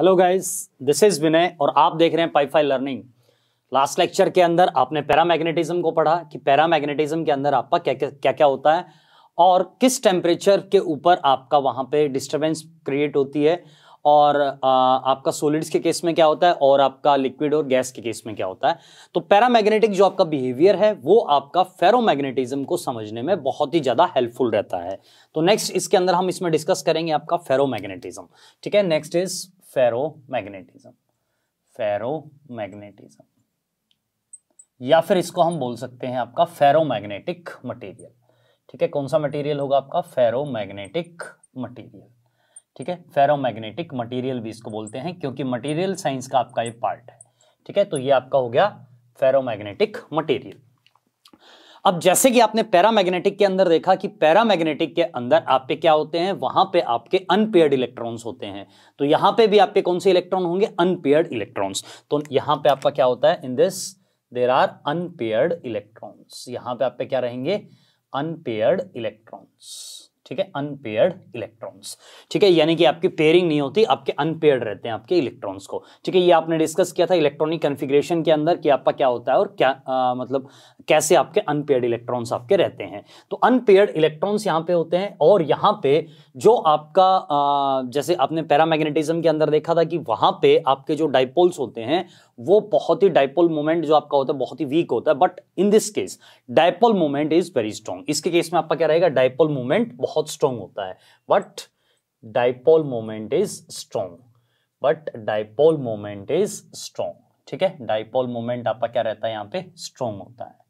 hello guys this is Vinay और आप देख रहे हैं पाईफाई लर्निंग लास्ट लेक्चर के अंदर आपने पैरामैग्नेटिज्म को पढ़ा कि पैरामैग्नेटिज्म के अंदर आपका क्या क्या क्या क्या होता है और किस टेम्परेचर के ऊपर आपका वहाँ पे डिस्टरबेंस क्रिएट होती है और आ, आपका सोलिड्स के केस में क्या होता है और आपका लिक्विड और गैस के केस में क्या होता है तो पैरामैग्नेटिक जो आपका बिहेवियर है वो आपका फेरोमैग्नेटिज्म को समझने में बहुत ही ज़्यादा हेल्पफुल रहता है तो नेक्स्ट इसके अंदर हम इसमें डिस्कस करेंगे आपका फेरोमैग्नेटिज्म ठीक है नेक्स्ट इज़ फेरोमैग्नेटिज्म फेरोमैग्नेटिज्म या फिर इसको हम बोल सकते हैं आपका फेरोमैग्नेटिक मटेरियल ठीक है कौन सा मटेरियल होगा आपका फेरोमैग्नेटिक मटेरियल ठीक है फेरोमैग्नेटिक मटेरियल भी इसको बोलते हैं क्योंकि मटेरियल साइंस का आपका ये पार्ट है ठीक है तो ये आपका हो गया फेरोमैग्नेटिक मटेरियल अब जैसे कि आपने पैरामैग्नेटिक के अंदर देखा कि पैरामैग्नेटिक के अंदर आपके क्या होते हैं वहां पे आपके अनपेयर्ड इलेक्ट्रॉन्स होते हैं तो यहां पे भी आपके कौन से इलेक्ट्रॉन होंगे अनपेयर्ड इलेक्ट्रॉन्स तो यहां पे आपका क्या होता है in this there are unpaired electrons यहां पे आपके क्या रहेंगे अनपेयर्ड इलेक्ट्रॉन्स ठीक है अनपेयर्ड इलेक्ट्रॉन्स ठीक है यानी कि आपकी पेयरिंग नहीं होती आपके अनपेयर्ड रहते हैं आपके इलेक्ट्रॉन्स को ठीक है ये आपने डिस्कस किया था इलेक्ट्रॉनिक कन्फिग्रेशन के अंदर कि आपका क्या होता है और क्या आ, मतलब कैसे आपके अनपेयर्ड इलेक्ट्रॉन्स आपके रहते हैं तो अनपेयर्ड इलेक्ट्रॉन्स यहाँ पे होते हैं और यहाँ पे जो आपका आ, जैसे आपने पैरामैग्नेटिज्म के अंदर देखा था कि वहाँ पे आपके जो डाइपोल्स होते हैं वो बहुत ही डायपोल मोमेंट जो आपका होता है बहुत ही वीक होता है but in this case dipole moment is very strong इसके केस में आपका क्या रहेगा डायपोल मोमेंट बहुत बहुत स्ट्रांग होता है but dipole moment is strong but dipole moment is strong ठीक है डाइपोल मोमेंट आपका क्या रहता है यहाँ पे स्ट्रांग होता है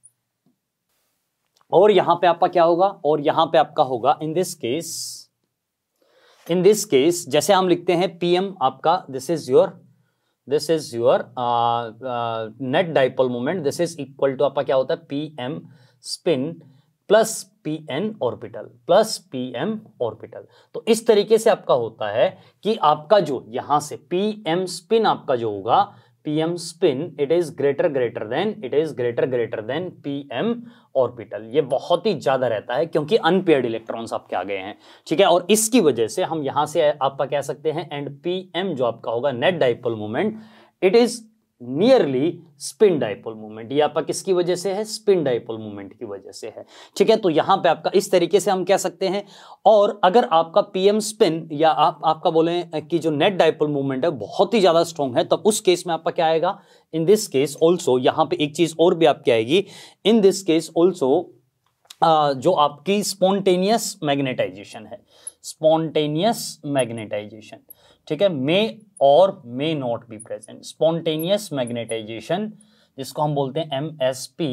और यहां पे आपका क्या होगा और यहां पे आपका होगा in this case in this case जैसे हम लिखते हैं पीएम आपका this is your this is your net dipole moment this is equal to आपका क्या होता है PM spin plus P N orbital plus P M orbital तो इस तरीके से आपका होता है कि आपका जो यहां से पी एम स्पिन आपका जो होगा P M spin it is greater greater than it is greater greater than P M orbital ये बहुत ही ज़्यादा रहता है क्योंकि अनपेयर्ड इलेक्ट्रॉन्स आपके आ गए हैं ठीक है और इसकी वजह से हम यहां से आपका कह सकते हैं एंड पी एम जो आपका होगा net dipole moment it is nearly spin dipole movement ये आपका किसकी वजह से है स्पिन डाइपोल मूवमेंट की वजह से है ठीक है तो यहां पे आपका इस तरीके से हम कह सकते हैं और अगर आपका पीएम स्पिन या आप आपका बोले कि जो नेट डाइपोल मूवमेंट है बहुत ही ज़्यादा स्ट्रॉन्ग है तब उस केस में आपका क्या आएगा इन दिस केस ऑल्सो यहां पे एक चीज़ और भी आपकी आएगी इन दिस केस ऑल्सो जो आपकी स्पॉन्टेनियस मैग्नेटाइजेशन है स्पॉन्टेनियस मैग्नेटाइजेशन ठीक है मे और may not be present spontaneous magnetisation जिसको हम बोलते हैं एम एस पी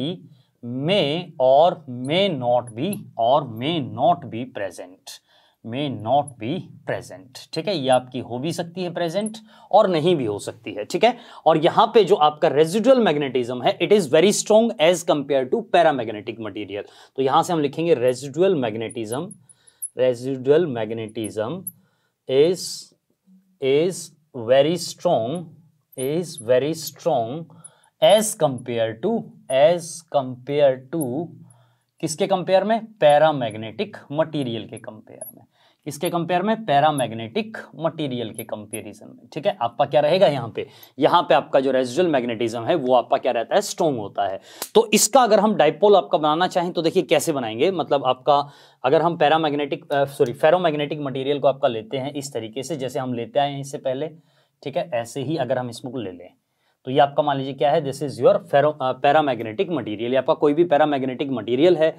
मे और मे नॉट बी और may not be present may not be present ठीक है ये आपकी हो भी सकती है प्रेजेंट और नहीं भी हो सकती है ठीक है और यहाँ पे जो आपका रेजिडुअल मैग्नेटिज्म है it is very strong as compare to paramagnetic material तो यहाँ से हम लिखेंगे residual magnetism residual magnetism is is very strong is very strong as compared to as compared to किसके कंपेयर में पैरामैग्नेटिक मटेरियल के compare में इसके कंपेयर में पैरामैग्नेटिक मटेरियल के कंपेरिजन में ठीक है आपका क्या रहेगा यहाँ पे यहाँ पे आपका जो रेजिडुअल मैग्नेटिज्म है वो आपका क्या रहता है स्ट्रॉन्ग होता है तो इसका अगर हम डाइपोल आपका बनाना चाहें तो देखिए कैसे बनाएंगे मतलब आपका अगर हम पैरामैग्नेटिक सॉरी फेरोमैग्नेटिक मटेरियल को आपका लेते हैं इस तरीके से जैसे हम लेते आए हैं इससे पहले ठीक है ऐसे ही अगर हम इसमें को ले लें तो ये आपका मान लीजिए क्या है this is your ferro paramagnetic material आपका कोई भी पैरामैग्नेटिक मटीरियल है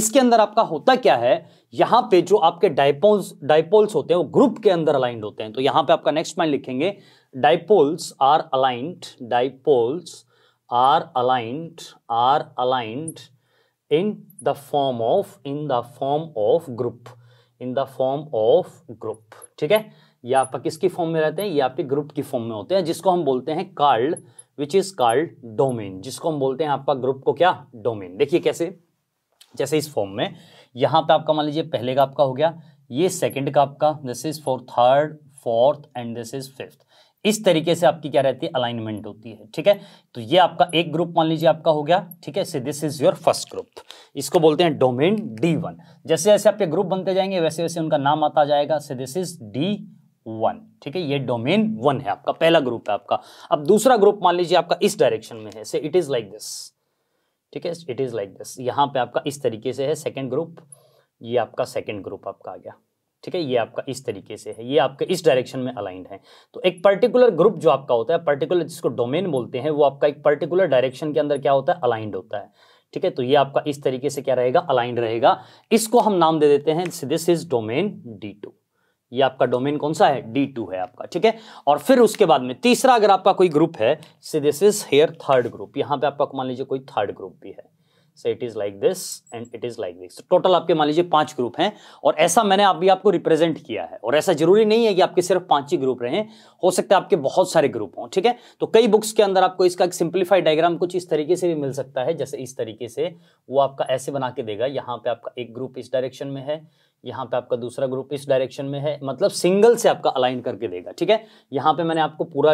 इसके अंदर आपका होता क्या है यहाँ पे जो आपके डायपोल्स डायपोल्स होते हैं वो ग्रुप के अंदर अलाइंड होते हैं तो यहाँ पे आपका नेक्स्ट पॉइंट लिखेंगे dipoles are aligned dipoles are aligned are aligned in the form of in the form of group in the form of group ठीक है ये आपका किसकी फॉर्म में रहते हैं ये आपके ग्रुप की फॉर्म में होते हैं जिसको हम बोलते हैं called which is called domain जिसको हम बोलते हैं आपका ग्रुप को क्या डोमेन देखिए कैसे जैसे इस फॉर्म में यहाँ पे आपका मान लीजिए पहले का आपका हो गया ये सेकेंड का आपका this is for third fourth and this is fifth इस तरीके से आपकी क्या रहती है अलाइनमेंट होती है ठीक है तो ये आपका एक ग्रुप मान लीजिए आपका हो गया ठीक है this is your first group इसको बोलते हैं डोमेन डी वन जैसे जैसे आपके ग्रुप बनते जाएंगे वैसे वैसे उनका नाम आता जाएगा से दिस इज डी वन ठीक है ये डोमेन वन है आपका पहला ग्रुप है आपका अब दूसरा ग्रुप मान लीजिए आपका इस डायरेक्शन में है से इट इज लाइक दिस ठीक है इट इज लाइक दिस यहां पे आपका इस तरीके से है सेकेंड ग्रुप ये आपका सेकेंड ग्रुप आपका आ गया ठीक है ये आपका इस तरीके से है ये आपके इस डायरेक्शन में अलाइंड है तो एक पर्टिकुलर ग्रुप जो आपका होता है पर्टिकुलर जिसको डोमेन बोलते हैं वो आपका एक पर्टिकुलर डायरेक्शन के अंदर क्या होता है अलाइंड होता है ठीक है तो ये आपका इस तरीके से क्या रहेगा अलाइंड रहेगा इसको हम नाम दे देते हैं this is domain D two ये आपका डोमेन कौन सा है डी टू है आपका ठीक है और फिर उसके बाद में तीसरा अगर आपका कोई ग्रुप है से this is here third group यहां पे आपका मान लीजिए कोई थर्ड ग्रुप भी है so it is like this and it is like this total आपके मान लीजिए पांच ग्रुप हैं और ऐसा मैंने आप भी आपको रिप्रेजेंट किया है और ऐसा जरूरी नहीं है कि आपके सिर्फ पांच ही ग्रुप रहे हो सकता है आपके बहुत सारे ग्रुप हों ठीक है तो कई बुक्स के अंदर आपको इसका एक सिंप्लीफाइड डायग्राम कुछ इस तरीके से भी मिल सकता है जैसे इस तरीके से वो आपका ऐसे बना के देगा यहाँ पे आपका एक ग्रुप इस डायरेक्शन में है यहाँ पे आपका दूसरा ग्रुप इस डायरेक्शन में है मतलब सिंगल से आपका अलाइन करके देगा ठीक है यहाँ पे मैंने आपको पूरा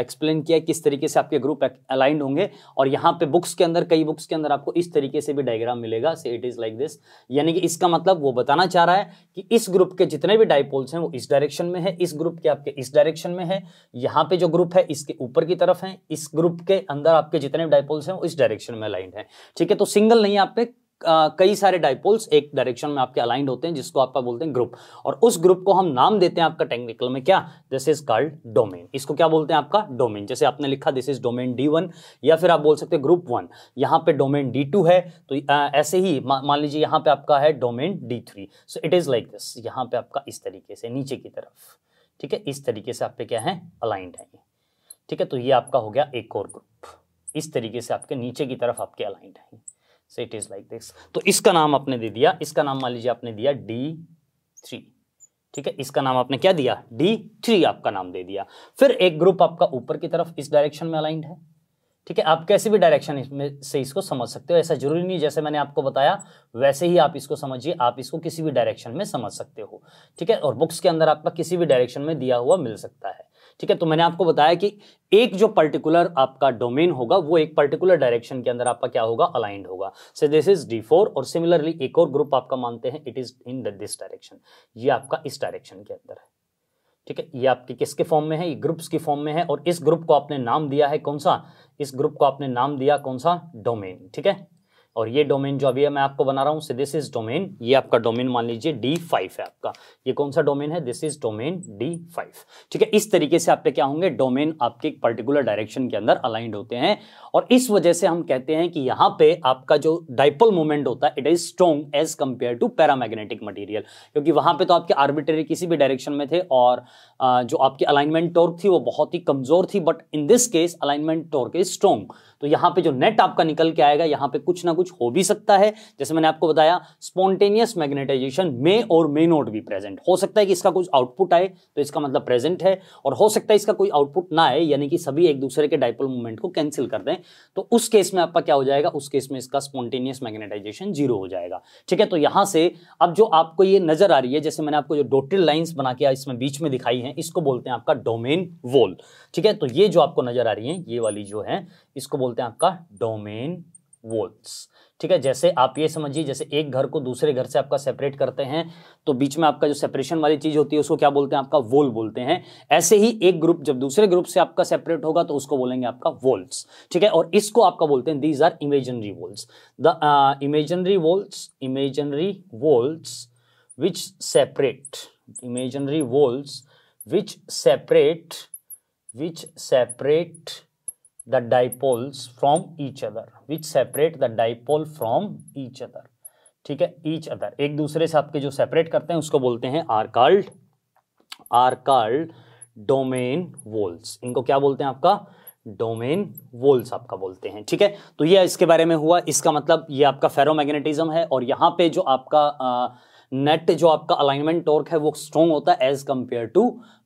एक्सप्लेन किया किस तरीके से आपके ग्रुप अलाइन होंगे और यहाँ पे बुक्स के अंदर कई बुक्स के अंदर आपको इस तरीके से भी डायग्राम मिलेगा से इट इज़ लाइक दिस यानी कि इसका मतलब वो बताना चाह रहा है कि इस ग्रुप के जितने भी डाइपोल्स हैं वो इस डायरेक्शन में है इस ग्रुप के आपके इस डायरेक्शन में है यहाँ पे जो ग्रुप है इसके ऊपर की तरफ है इस ग्रुप के अंदर आपके जितने डायपोल्स हैं वो इस डायरेक्शन में अलाइंड है ठीक है तो सिंगल नहीं आप पे कई सारे डाइपोल्स एक डायरेक्शन में आपके अलाइंड होते हैं जिसको आपका बोलते हैं ग्रुप और उस ग्रुप को हम नाम देते हैं आपका टेक्निकल में क्या दिस इज कॉल्ड डोमेन इसको क्या बोलते हैं आपका डोमेन जैसे आपने लिखा this is domain D one या फिर आप बोल सकते हैं ग्रुप वन यहां पे डोमेन डी टू है तो आ, ऐसे ही मान लीजिए यहां पर आपका है domain D three so it is like this यहां पर आपका इस तरीके से नीचे की तरफ ठीक है इस तरीके से आप क्या है अलाइंड है ठीक है तो ये आपका हो गया एक और ग्रुप इस तरीके से आपके नीचे की तरफ आपके अलाइंड है so it is like this तो इसका नाम आपने दे दिया इसका नाम मान लीजिए आपने दिया डी थ्री ठीक है इसका नाम आपने क्या दिया डी थ्री आपका नाम दे दिया फिर एक ग्रुप आपका ऊपर की तरफ इस डायरेक्शन में अलाइंड है ठीक है आप कैसे भी डायरेक्शन इसमें से इसको समझ सकते हो ऐसा जरूरी नहीं जैसे मैंने आपको बताया वैसे ही आप इसको समझिए आप इसको किसी भी डायरेक्शन में समझ सकते हो ठीक है और बुक्स के अंदर आपका किसी भी डायरेक्शन में दिया हुआ मिल सकता है ठीक है तो मैंने आपको बताया कि एक जो पर्टिकुलर आपका डोमेन होगा वो एक पर्टिकुलर डायरेक्शन के अंदर आपका क्या होगा अलाइंड होगा so this is D four और सिमिलरली एक और ग्रुप आपका मानते हैं it is in this direction ये आपका इस डायरेक्शन के अंदर है ठीक है ये आपके किसके फॉर्म में है ये ग्रुप्स की फॉर्म में है और इस ग्रुप को आपने नाम दिया है कौन सा इस ग्रुप को आपने नाम दिया कौन सा डोमेन ठीक है और ये डोमेन जो अभी है मैं आपको बना रहा हूँ दिस इज डोमेन ये आपका डोमेन मान लीजिए डी फाइव है आपका ये कौन सा डोमेन है this is domain D five ठीक है इस तरीके से आपके क्या होंगे डोमेन आपके एक पर्टिकुलर डायरेक्शन के अंदर अलाइंड होते हैं और इस वजह से हम कहते हैं कि यहाँ पे आपका जो डाइपल मोमेंट होता है it is strong as compare to paramagnetic material क्योंकि वहां पर तो आपके आर्बिटरी किसी भी डायरेक्शन में थे और जो आपकी अलाइनमेंट टोर्क थी वो बहुत ही कमजोर थी but in this case alignment torque is strong तो यहाँ पे जो नेट आपका निकल के आएगा यहाँ पे कुछ ना कुछ कुछ हो भी सकता है जैसे मैंने आपको बताया स्पॉन्टेनियस मैग्नेटाइजेशन मे और मे नॉट भी प्रेजेंट हो सकता है कि इसका कुछ आउटपुट आए तो इसका मतलब प्रेजेंट है और हो सकता है इसका कोई आउटपुट ना आए यानी कि सभी एक दूसरे के डाइपोल मूवमेंट को कैंसिल कर दें तो उस केस में आपका क्या हो जाएगा उस केस में इसका स्पॉन्टेनियस मैग्नेटाइजेशन जीरो हो जाएगा ठीक है तो यहां से अब जो आपको ये नजर आ रही है जैसे मैंने आपको जो डोटेड लाइन्स बना के इसमें बीच में दिखाई है इसको बोलते हैं आपका डोमेन वोल ठीक है तो ये जो आपको नजर आ रही है ये वाली जो है इसको बोलते हैं आपका डोमेन वॉल्स ठीक है जैसे आप ये समझिए जैसे एक घर को दूसरे घर से आपका सेपरेट करते हैं तो बीच में आपका जो सेपरेशन वाली चीज़ होती है उसको क्या बोलते हैं आपका वोल बोलते हैं ऐसे ही एक ग्रुप जब दूसरे ग्रुप से आपका सेपरेट होगा तो उसको बोलेंगे आपका वोल्स ठीक है और इसको आपका बोलते हैं these are imaginary walls the imaginary walls imaginary walls which separate imaginary walls which separate which separate the dipoles from each other which separate the dipole from each other ठीक है each other एक दूसरे से आपके जो separate करते हैं उसको बोलते हैं are called are called domain walls इनको क्या बोलते हैं आपका डोमेन वोल्स आपका बोलते हैं ठीक है तो ये इसके बारे में हुआ इसका मतलब ये आपका फेरोमैग्नेटिज्म है और यहाँ पे जो आपका आ, नेट जो आपका अलाइनमेंट टॉर्क है वो स्ट्रॉन्ग होता है as compare to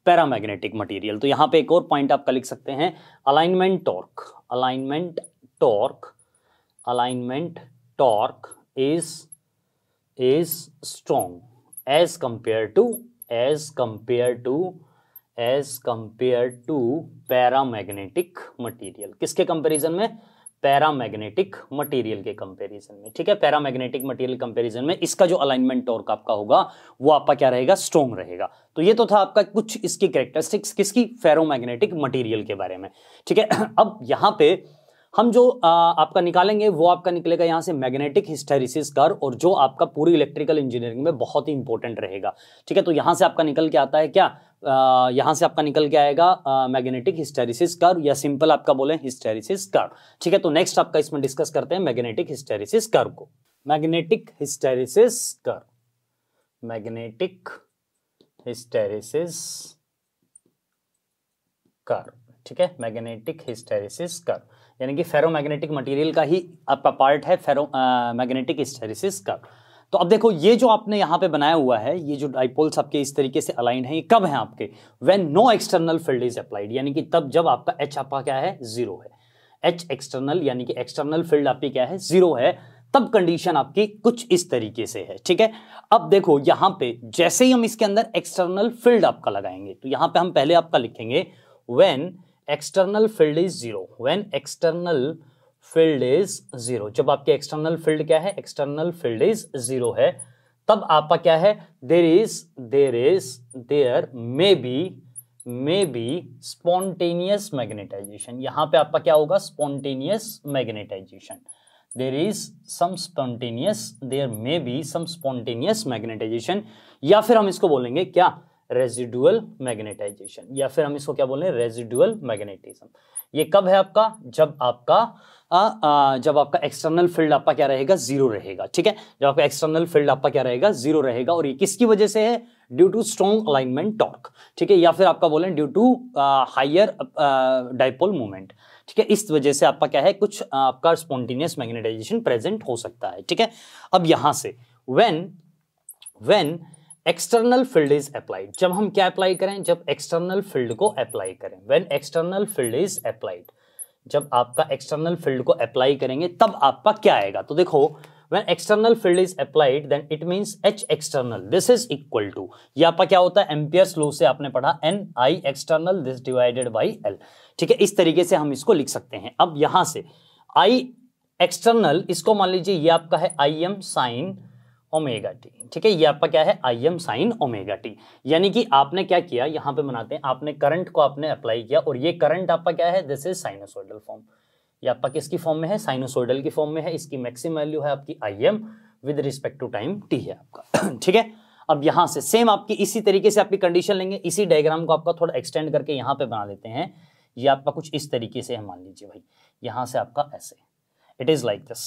paramagnetic material तो यहां पे एक और पॉइंट आपका लिख सकते हैं alignment torque alignment torque alignment torque is is strong as compare to as compare to as compare to paramagnetic material किसके कंपैरिजन में पैरामैग्नेटिक मटेरियल के कंपैरिजन में ठीक है पैरामैग्नेटिक मटेरियल कंपैरिजन में इसका जो अलाइनमेंट टॉर्क आपका होगा वो आपका क्या रहेगा स्ट्रॉन्ग रहेगा तो ये तो था आपका कुछ इसकी कैरेक्टरिस्टिक्स किसकी फेरोमैग्नेटिक मटेरियल के बारे में ठीक है अब यहां पे हम जो आ, आपका निकालेंगे वो आपका निकलेगा यहाँ से मैग्नेटिक हिस्टेरिसिस कर और जो आपका पूरी इलेक्ट्रिकल इंजीनियरिंग में बहुत ही इंपॉर्टेंट रहेगा ठीक है तो यहाँ से आपका निकल के आता है क्या यहाँ से आपका निकल के आएगा मैग्नेटिक हिस्टेरिसिस कर या सिंपल आपका बोले हिस्टेरिसिस कर ठीक है तो नेक्स्ट आपका इसमें डिस्कस करते हैं मैग्नेटिक हिस्टेरिसिस कर को मैग्नेटिक हिस्टेरिसिस कर मैग्नेटिक हिस्टेरिसिस कर ठीक है मैग्नेटिक हिस्टेरिसिस कर यानी कि फेरोमैग्नेटिक मटेरियल का ही आपका पार्ट है फेरो मैग्नेटिक हिस्टेरिसिस का तो अब देखो ये जो आपने यहाँ पे बनाया हुआ है ये जो डाइपोल्स आपके इस तरीके से अलाइन है ये कब है आपके when no external field is applied यानी कि तब जब आपका एच आपका क्या है जीरो है एच एक्सटर्नल यानी कि एक्सटर्नल फील्ड आपकी क्या है जीरो है तब कंडीशन आपकी कुछ इस तरीके से है ठीक है अब देखो यहाँ पे जैसे ही हम इसके अंदर एक्सटर्नल फील्ड आपका लगाएंगे तो यहाँ पे हम पहले आपका लिखेंगे when external field is zero when external field is zero जब आपके एक्सटर्नल फील्ड क्या है एक्सटर्नल फील्ड इज जीरो है तब आपका क्या है there is there is there may be may be spontaneous magnetization यहां पे आपका क्या होगा spontaneous magnetization there is some spontaneous there may be some spontaneous magnetization या फिर हम इसको बोलेंगे क्या रेजिडुअल मैग्नेटाइजेशन या फिर हम इसको क्या बोल रहे हैं रेजिडुअल मैग्नेटिज्म ये कब है आपका जब आपका आ, आ, जब आपका एक्सटर्नल फील्ड आपका क्या रहेगा जीरो रहेगा ठीक है जब आपका एक्सटर्नल फील्ड आपका क्या रहेगा जीरो रहेगा और ये किसकी वजह से है due to strong alignment torque ठीक है या फिर आपका बोलें due to higher dipole movement ठीक है इस वजह से आपका क्या है कुछ आपका स्पॉन्टेनियस मैग्नेटाइजेशन प्रेजेंट हो सकता है ठीक है अब यहां से when when external field is applied जब हम क्या अप्लाई करें जब एक्सटर्नल फील्ड को अप्लाई करें when external field is applied जब आपका एक्सटर्नल फील्ड को अप्लाई करेंगे तब आपका क्या आएगा तो देखो when external field is applied then it means H external this is equal to ये आपका क्या होता है एम्पियर्स लॉ से आपने पढ़ा N I external this divided by L ठीक है इस तरीके से हम इसको लिख सकते हैं अब यहां से आई एक्सटर्नल इसको मान लीजिए ये आपका है I M sine omega T ठीक है ये आपका क्या है I M sine omega T यानी कि आपने क्या किया यहाँ पे बनाते हैं आपने करंट को आपने अप्लाई किया और ये करंट आपका क्या है दिस इज साइनोसोडल फॉर्म ये आपका किसकी फॉर्म में है साइनोसोडल की फॉर्म में है इसकी मैक्सिम वैल्यू है आपकी I M with respect to time T है आपका ठीक है अब यहाँ से सेम आपकी इसी तरीके से आपकी कंडीशन लेंगे इसी डायग्राम को आपका थोड़ा एक्सटेंड करके यहाँ पे बना देते हैं ये आपका कुछ इस तरीके से है मान लीजिए भाई यहाँ से आपका ऐसे इट इज़ लाइक दिस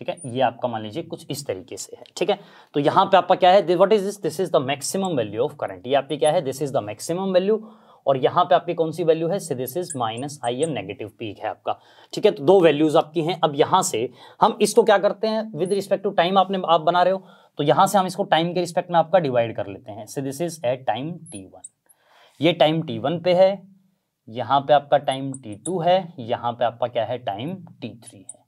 ठीक है ये आपका मान लीजिए कुछ इस तरीके से है ठीक है तो यहाँ पे आपका क्या है what is this this is the maximum value of current ये आपकी क्या है this is the maximum value और यहाँ पे आपकी कौन सी वैल्यू है this is minus I M negative peak है आपका ठीक है तो दो वैल्यूज आपकी हैं अब यहाँ से हम इसको क्या करते हैं विद रिस्पेक्ट टू टाइम आपने आप बना रहे हो तो यहाँ से हम इसको टाइम के रिस्पेक्ट में आपका डिवाइड कर लेते हैं this is at time T one ये टाइम टी वन पे है यहाँ पे आपका टाइम टी टू है यहाँ पे आपका क्या है टाइम टी थ्री है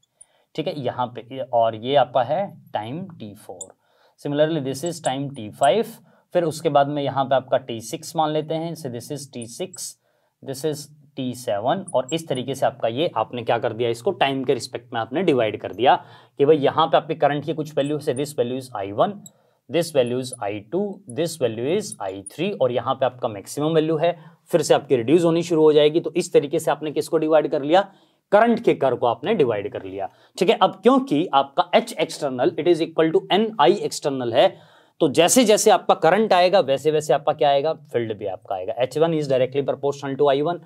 ठीक है यहाँ पे और ये आपका है time T four similarly this is time T five फिर उसके बाद में यहाँ पे आपका टी सिक्स मान लेते हैं this is T six this is T seven और इस तरीके से आपका ये आपने क्या कर दिया इसको टाइम के रिस्पेक्ट में आपने डिवाइड कर दिया कि भाई यहाँ पे आपके करंट की कुछ वैल्यू है this value is I one this value is I two this value is I three और यहाँ पे आपका मैक्सिमम वैल्यू है फिर से आपकी रिड्यूस होनी शुरू हो जाएगी तो इस तरीके से आपने किसको डिवाइड कर लिया करंट के कर को आपने डिवाइड कर लिया ठीक है अब क्योंकि आपका H external it is equal to N I external है तो जैसे जैसे आपका करंट आएगा वैसे वैसे आपका क्या आएगा फील्ड भी आपका आएगा H one is directly proportional to I one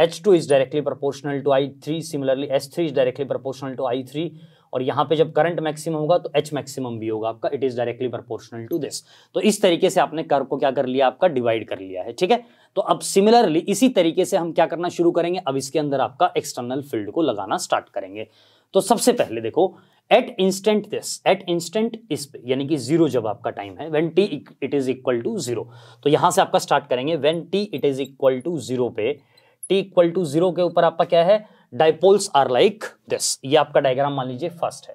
H two is directly proportional to I three similarly H three is directly proportional to I three और यहाँ पे जब करंट मैक्सिमम होगा तो एच मैक्सिमम भी होगा आपका it is directly proportional to this तो इस तरीके से आपने कर्व को क्या कर लिया आपका डिवाइड कर लिया है ठीक है तो अब सिमिलरली इसी तरीके से हम क्या करना शुरू करेंगे अब इसके अंदर आपका एक्सटर्नल फील्ड को लगाना स्टार्ट करेंगे तो सबसे पहले देखो at instant this at instant इस पे यानी कि जीरो जब आपका टाइम है when T it is equal to zero तो यहां से आपका स्टार्ट करेंगे when T it is equal to zero पे टी इक्वल टू जीरो के ऊपर आपका क्या है डायपोल्स आर लाइक दिस ये आपका डायग्राम मान लीजिए फर्स्ट है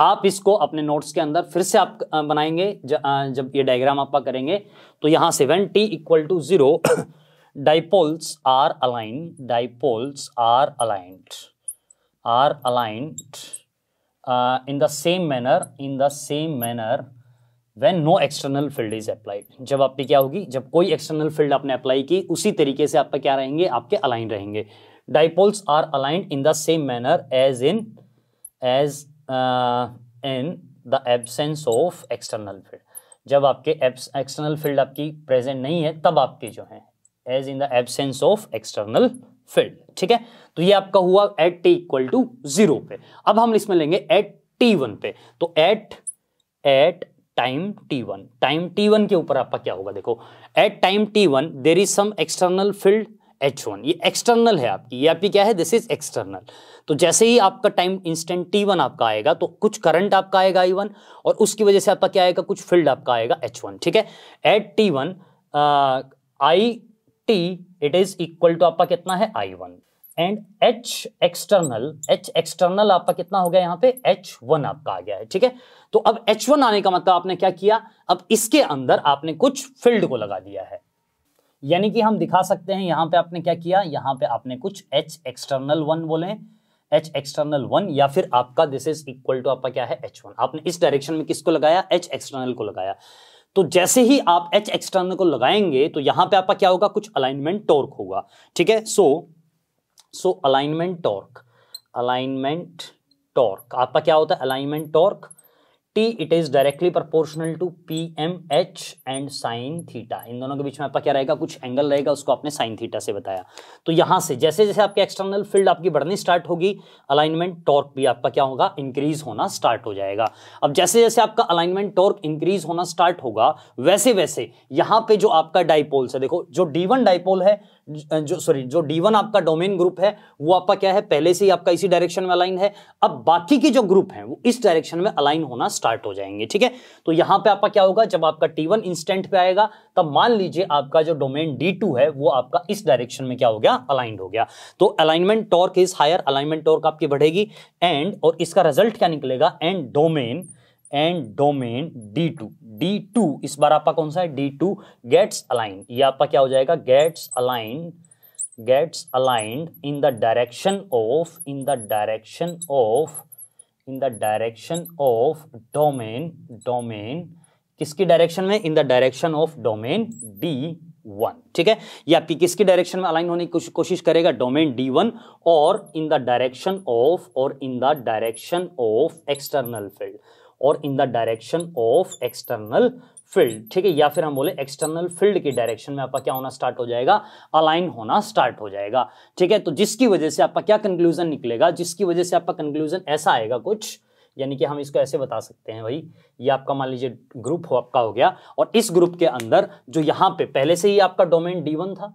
आप इसको अपने नोट्स के अंदर फिर से आप बनाएंगे ज, जब ये डायग्राम आप करेंगे तो यहां से when T equal to zero dipoles are align dipoles are aligned are aligned in the same manner in the same manner when no external field is applied जब आपकी क्या होगी जब कोई एक्सटर्नल फील्ड आपने अप्लाई की उसी तरीके से आपका क्या रहेंगे आपके अलाइन रहेंगे dipoles are aligned in the same manner as in as uh, in the absence of external field जब आपके एक्सटर्नल फील्ड आपकी प्रेजेंट नहीं है तब आपके जो है as in the absence of external field ठीक है तो ये आपका हुआ at T equal to zero पे अब हम इसमें लेंगे एट टी वन पे तो at at time T one time T one के ऊपर आपका क्या होगा देखो at time T one there is some external field H one ये एक्सटर्नल है आपकी ये आपकी क्या है दिस इज एक्सटर्नल तो जैसे ही आपका टाइम इंस्टेंट टी वन आपका आएगा तो कुछ करंट आपका आएगा आई वन और उसकी वजह से आपका क्या आएगा कुछ फील्ड आपका आएगा एच वन ठीक है at T one I T it is equal to आपका कितना है I one and H external H external आपका कितना हो गया यहाँ पे एच वन आपका आ गया है ठीक है तो अब एच वन आने का मतलब आपने क्या किया अब इसके अंदर आपने कुछ फील्ड को लगा दिया है यानी कि हम दिखा सकते हैं यहाँ पे आपने क्या किया यहाँ पे आपने कुछ एच एक्सटर्नल वन बोले एच एक्सटर्नल वन या फिर आपका दिस इज इक्वल टू आपका क्या है एच वन आपने इस डायरेक्शन में किसको लगाया एच एक्सटर्नल को लगाया तो जैसे ही आप एच एक्सटर्नल को लगाएंगे तो यहाँ पे आपका क्या होगा कुछ अलाइनमेंट टॉर्क होगा ठीक है so so alignment torque alignment torque आपका क्या होता है alignment torque T it is directly proportional to P M H and sine theta इन दोनों के बीच में आपका क्या रहेगा कुछ एंगल रहेगा उसको आपने साइन थीटा से बताया तो यहां से जैसे जैसे आपके एक्सटर्नल फील्ड आपकी बढ़नी स्टार्ट होगी अलाइनमेंट टॉर्क भी आपका क्या होगा इंक्रीज होना स्टार्ट हो जाएगा अब जैसे जैसे आपका अलाइनमेंट टॉर्क इंक्रीज होना स्टार्ट होगा वैसे वैसे यहां पे जो आपका डाइपोल्स है देखो जो डी वन डाइपोल है जो सॉरी जो डी वन आपका डोमेन ग्रुप है वो आपका क्या है पहले से ही आपका इसी डायरेक्शन में अलाइन है अब बाकी के जो ग्रुप हैं वो इस डायरेक्शन में अलाइन होना स्टार्ट हो जाएंगे ठीक है तो यहां पे आपका क्या होगा जब आपका टी वन इंस्टेंट पे आएगा तब मान लीजिए आपका जो डोमेन डी टू है वो आपका इस डायरेक्शन में क्या हो गया अलाइंड हो गया तो alignment torque is higher alignment torque आपकी बढ़ेगी एंड और इसका रिजल्ट क्या निकलेगा and domain and domain D two D two इस बार आपका कौन सा है डी टू गेट्स अलाइन ये आपका क्या हो जाएगा gets align gets aligned in the direction of in the direction of in the direction of domain domain किसकी डायरेक्शन में in the direction of domain D one ठीक है ये आपकी किसकी डायरेक्शन में अलाइन होने की कोशिश, कोशिश करेगा डोमेन डी वन और इन द डायरेक्शन ऑफ और in the direction of external field और in the direction of external field ठीक है या फिर हम बोले एक्सटर्नल फील्ड की डायरेक्शन में आपका क्या होना स्टार्ट हो जाएगा अलाइन होना स्टार्ट हो जाएगा ठीक है तो जिसकी वजह से आपका क्या कंक्लूजन निकलेगा जिसकी वजह से आपका कंक्लूजन ऐसा आएगा कुछ यानी कि हम इसको ऐसे बता सकते हैं भाई ये आपका मान लीजिए ग्रुप हो आपका हो गया और इस ग्रुप के अंदर जो यहाँ पे पहले से ही आपका डोमेन डी था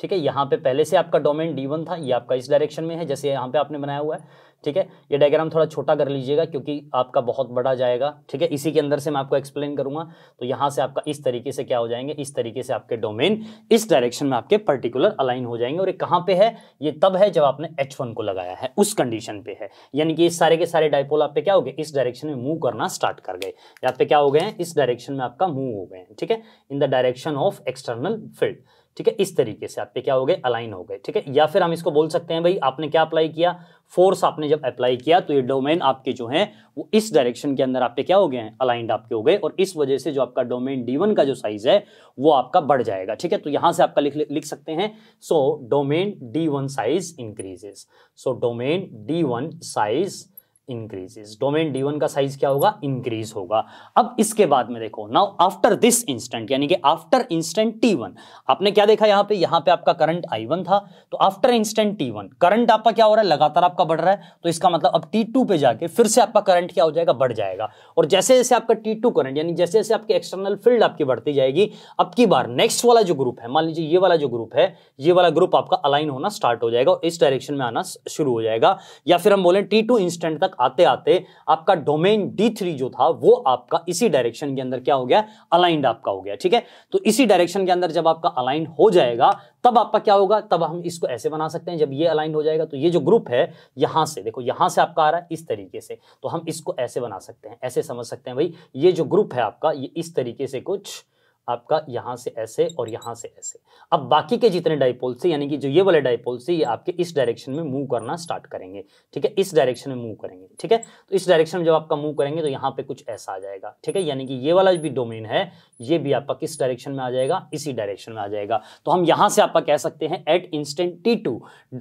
ठीक है यहाँ पे पहले से आपका डोमेन डी था ये आपका इस डायरेक्शन में है जैसे यहाँ पे आपने बनाया हुआ है ठीक है ये डायग्राम थोड़ा छोटा कर लीजिएगा क्योंकि आपका बहुत बड़ा जाएगा ठीक है इसी के अंदर से मैं आपको एक्सप्लेन करूंगा तो यहां से आपका इस तरीके से क्या हो जाएंगे इस तरीके से आपके डोमेन इस डायरेक्शन में आपके पर्टिकुलर अलाइन हो जाएंगे और ये कहां पे है ये तब है जब आपने एच को लगाया है उस कंडीशन पे है यानी कि सारे के सारे डायपोल आप पे क्या हो गए इस डायरेक्शन में मूव करना स्टार्ट कर गए यहाँ पे क्या हो गए इस डायरेक्शन में आपका मूव हो गए ठीक है in the direction of external field ठीक है इस तरीके से आपके क्या हो गए अलाइन हो गए ठीक है या फिर हम इसको बोल सकते हैं भाई आपने क्या अप्लाई किया फोर्स आपने जब अप्लाई किया तो ये डोमेन आपके जो हैं वो इस डायरेक्शन के अंदर आपके क्या हो गए हैं अलाइंड आपके हो गए और इस वजह से जो आपका डोमेन डी का जो साइज है वो आपका बढ़ जाएगा ठीक है तो यहां से आपका लिख लिख सकते हैं so domain D size increases so domain D size increases domain D one का साइज क्या होगा इंक्रीज होगा अब इसके बाद में देखो नाउ आफ्टर दिस इंस्टेंट यानी कि आफ्टर इंस्टेंट टी वन आपने क्या देखा यहां पे यहां पे आपका करंट आई वन था तो after instant T one current आपका क्या हो रहा है लगातार आपका बढ़ रहा है तो इसका मतलब अब टी टू पे जाके फिर से आपका करंट क्या हो जाएगा बढ़ जाएगा और जैसे जैसे आपका टी टू करंट यानी जैसे जैसे आपकी एक्सटर्नल फील्ड आपकी बढ़ती जाएगी अब की बार नेक्स्ट वाला जो ग्रुप है मान लीजिए ये वाला जो ग्रुप है ये वाला ग्रुप आपका अलाइन होना स्टार्ट हो जाएगा और इस डायरेक्शन में आना शुरू हो जाएगा या फिर हम बोले टी टू इंस्टेंट तक आते आते आपका डोमेन डी जो था वो आपका इसी डायरेक्शन के अंदर क्या हो गया अलाइंड आपका हो गया ठीक है तो इसी डायरेक्शन के अंदर जब आपका अलाइंड हो जाएगा तब आपका क्या होगा तब हम इसको ऐसे बना सकते हैं जब ये अलाइन हो जाएगा तो ये जो ग्रुप है यहां से देखो यहां से आपका आ रहा है इस तरीके से तो हम इसको ऐसे बना सकते हैं ऐसे समझ सकते हैं भाई ये जो ग्रुप है आपका ये इस तरीके से कुछ आपका यहाँ से ऐसे और यहाँ से ऐसे अब बाकी के जितने डाइपोल्स से यानी कि जो ये वाले डाइपोल्स से ये आपके इस डायरेक्शन में मूव करना स्टार्ट करेंगे ठीक है इस डायरेक्शन में मूव करेंगे ठीक है तो इस डायरेक्शन में जब आपका मूव करेंगे तो यहाँ पे कुछ ऐसा आ जाएगा ठीक है यानी कि ये वाला भी डोमेन है ये भी आपका किस डायरेक्शन में आ जाएगा इसी डायरेक्शन में आ जाएगा तो हम यहाँ से आपका कह सकते हैं at instant T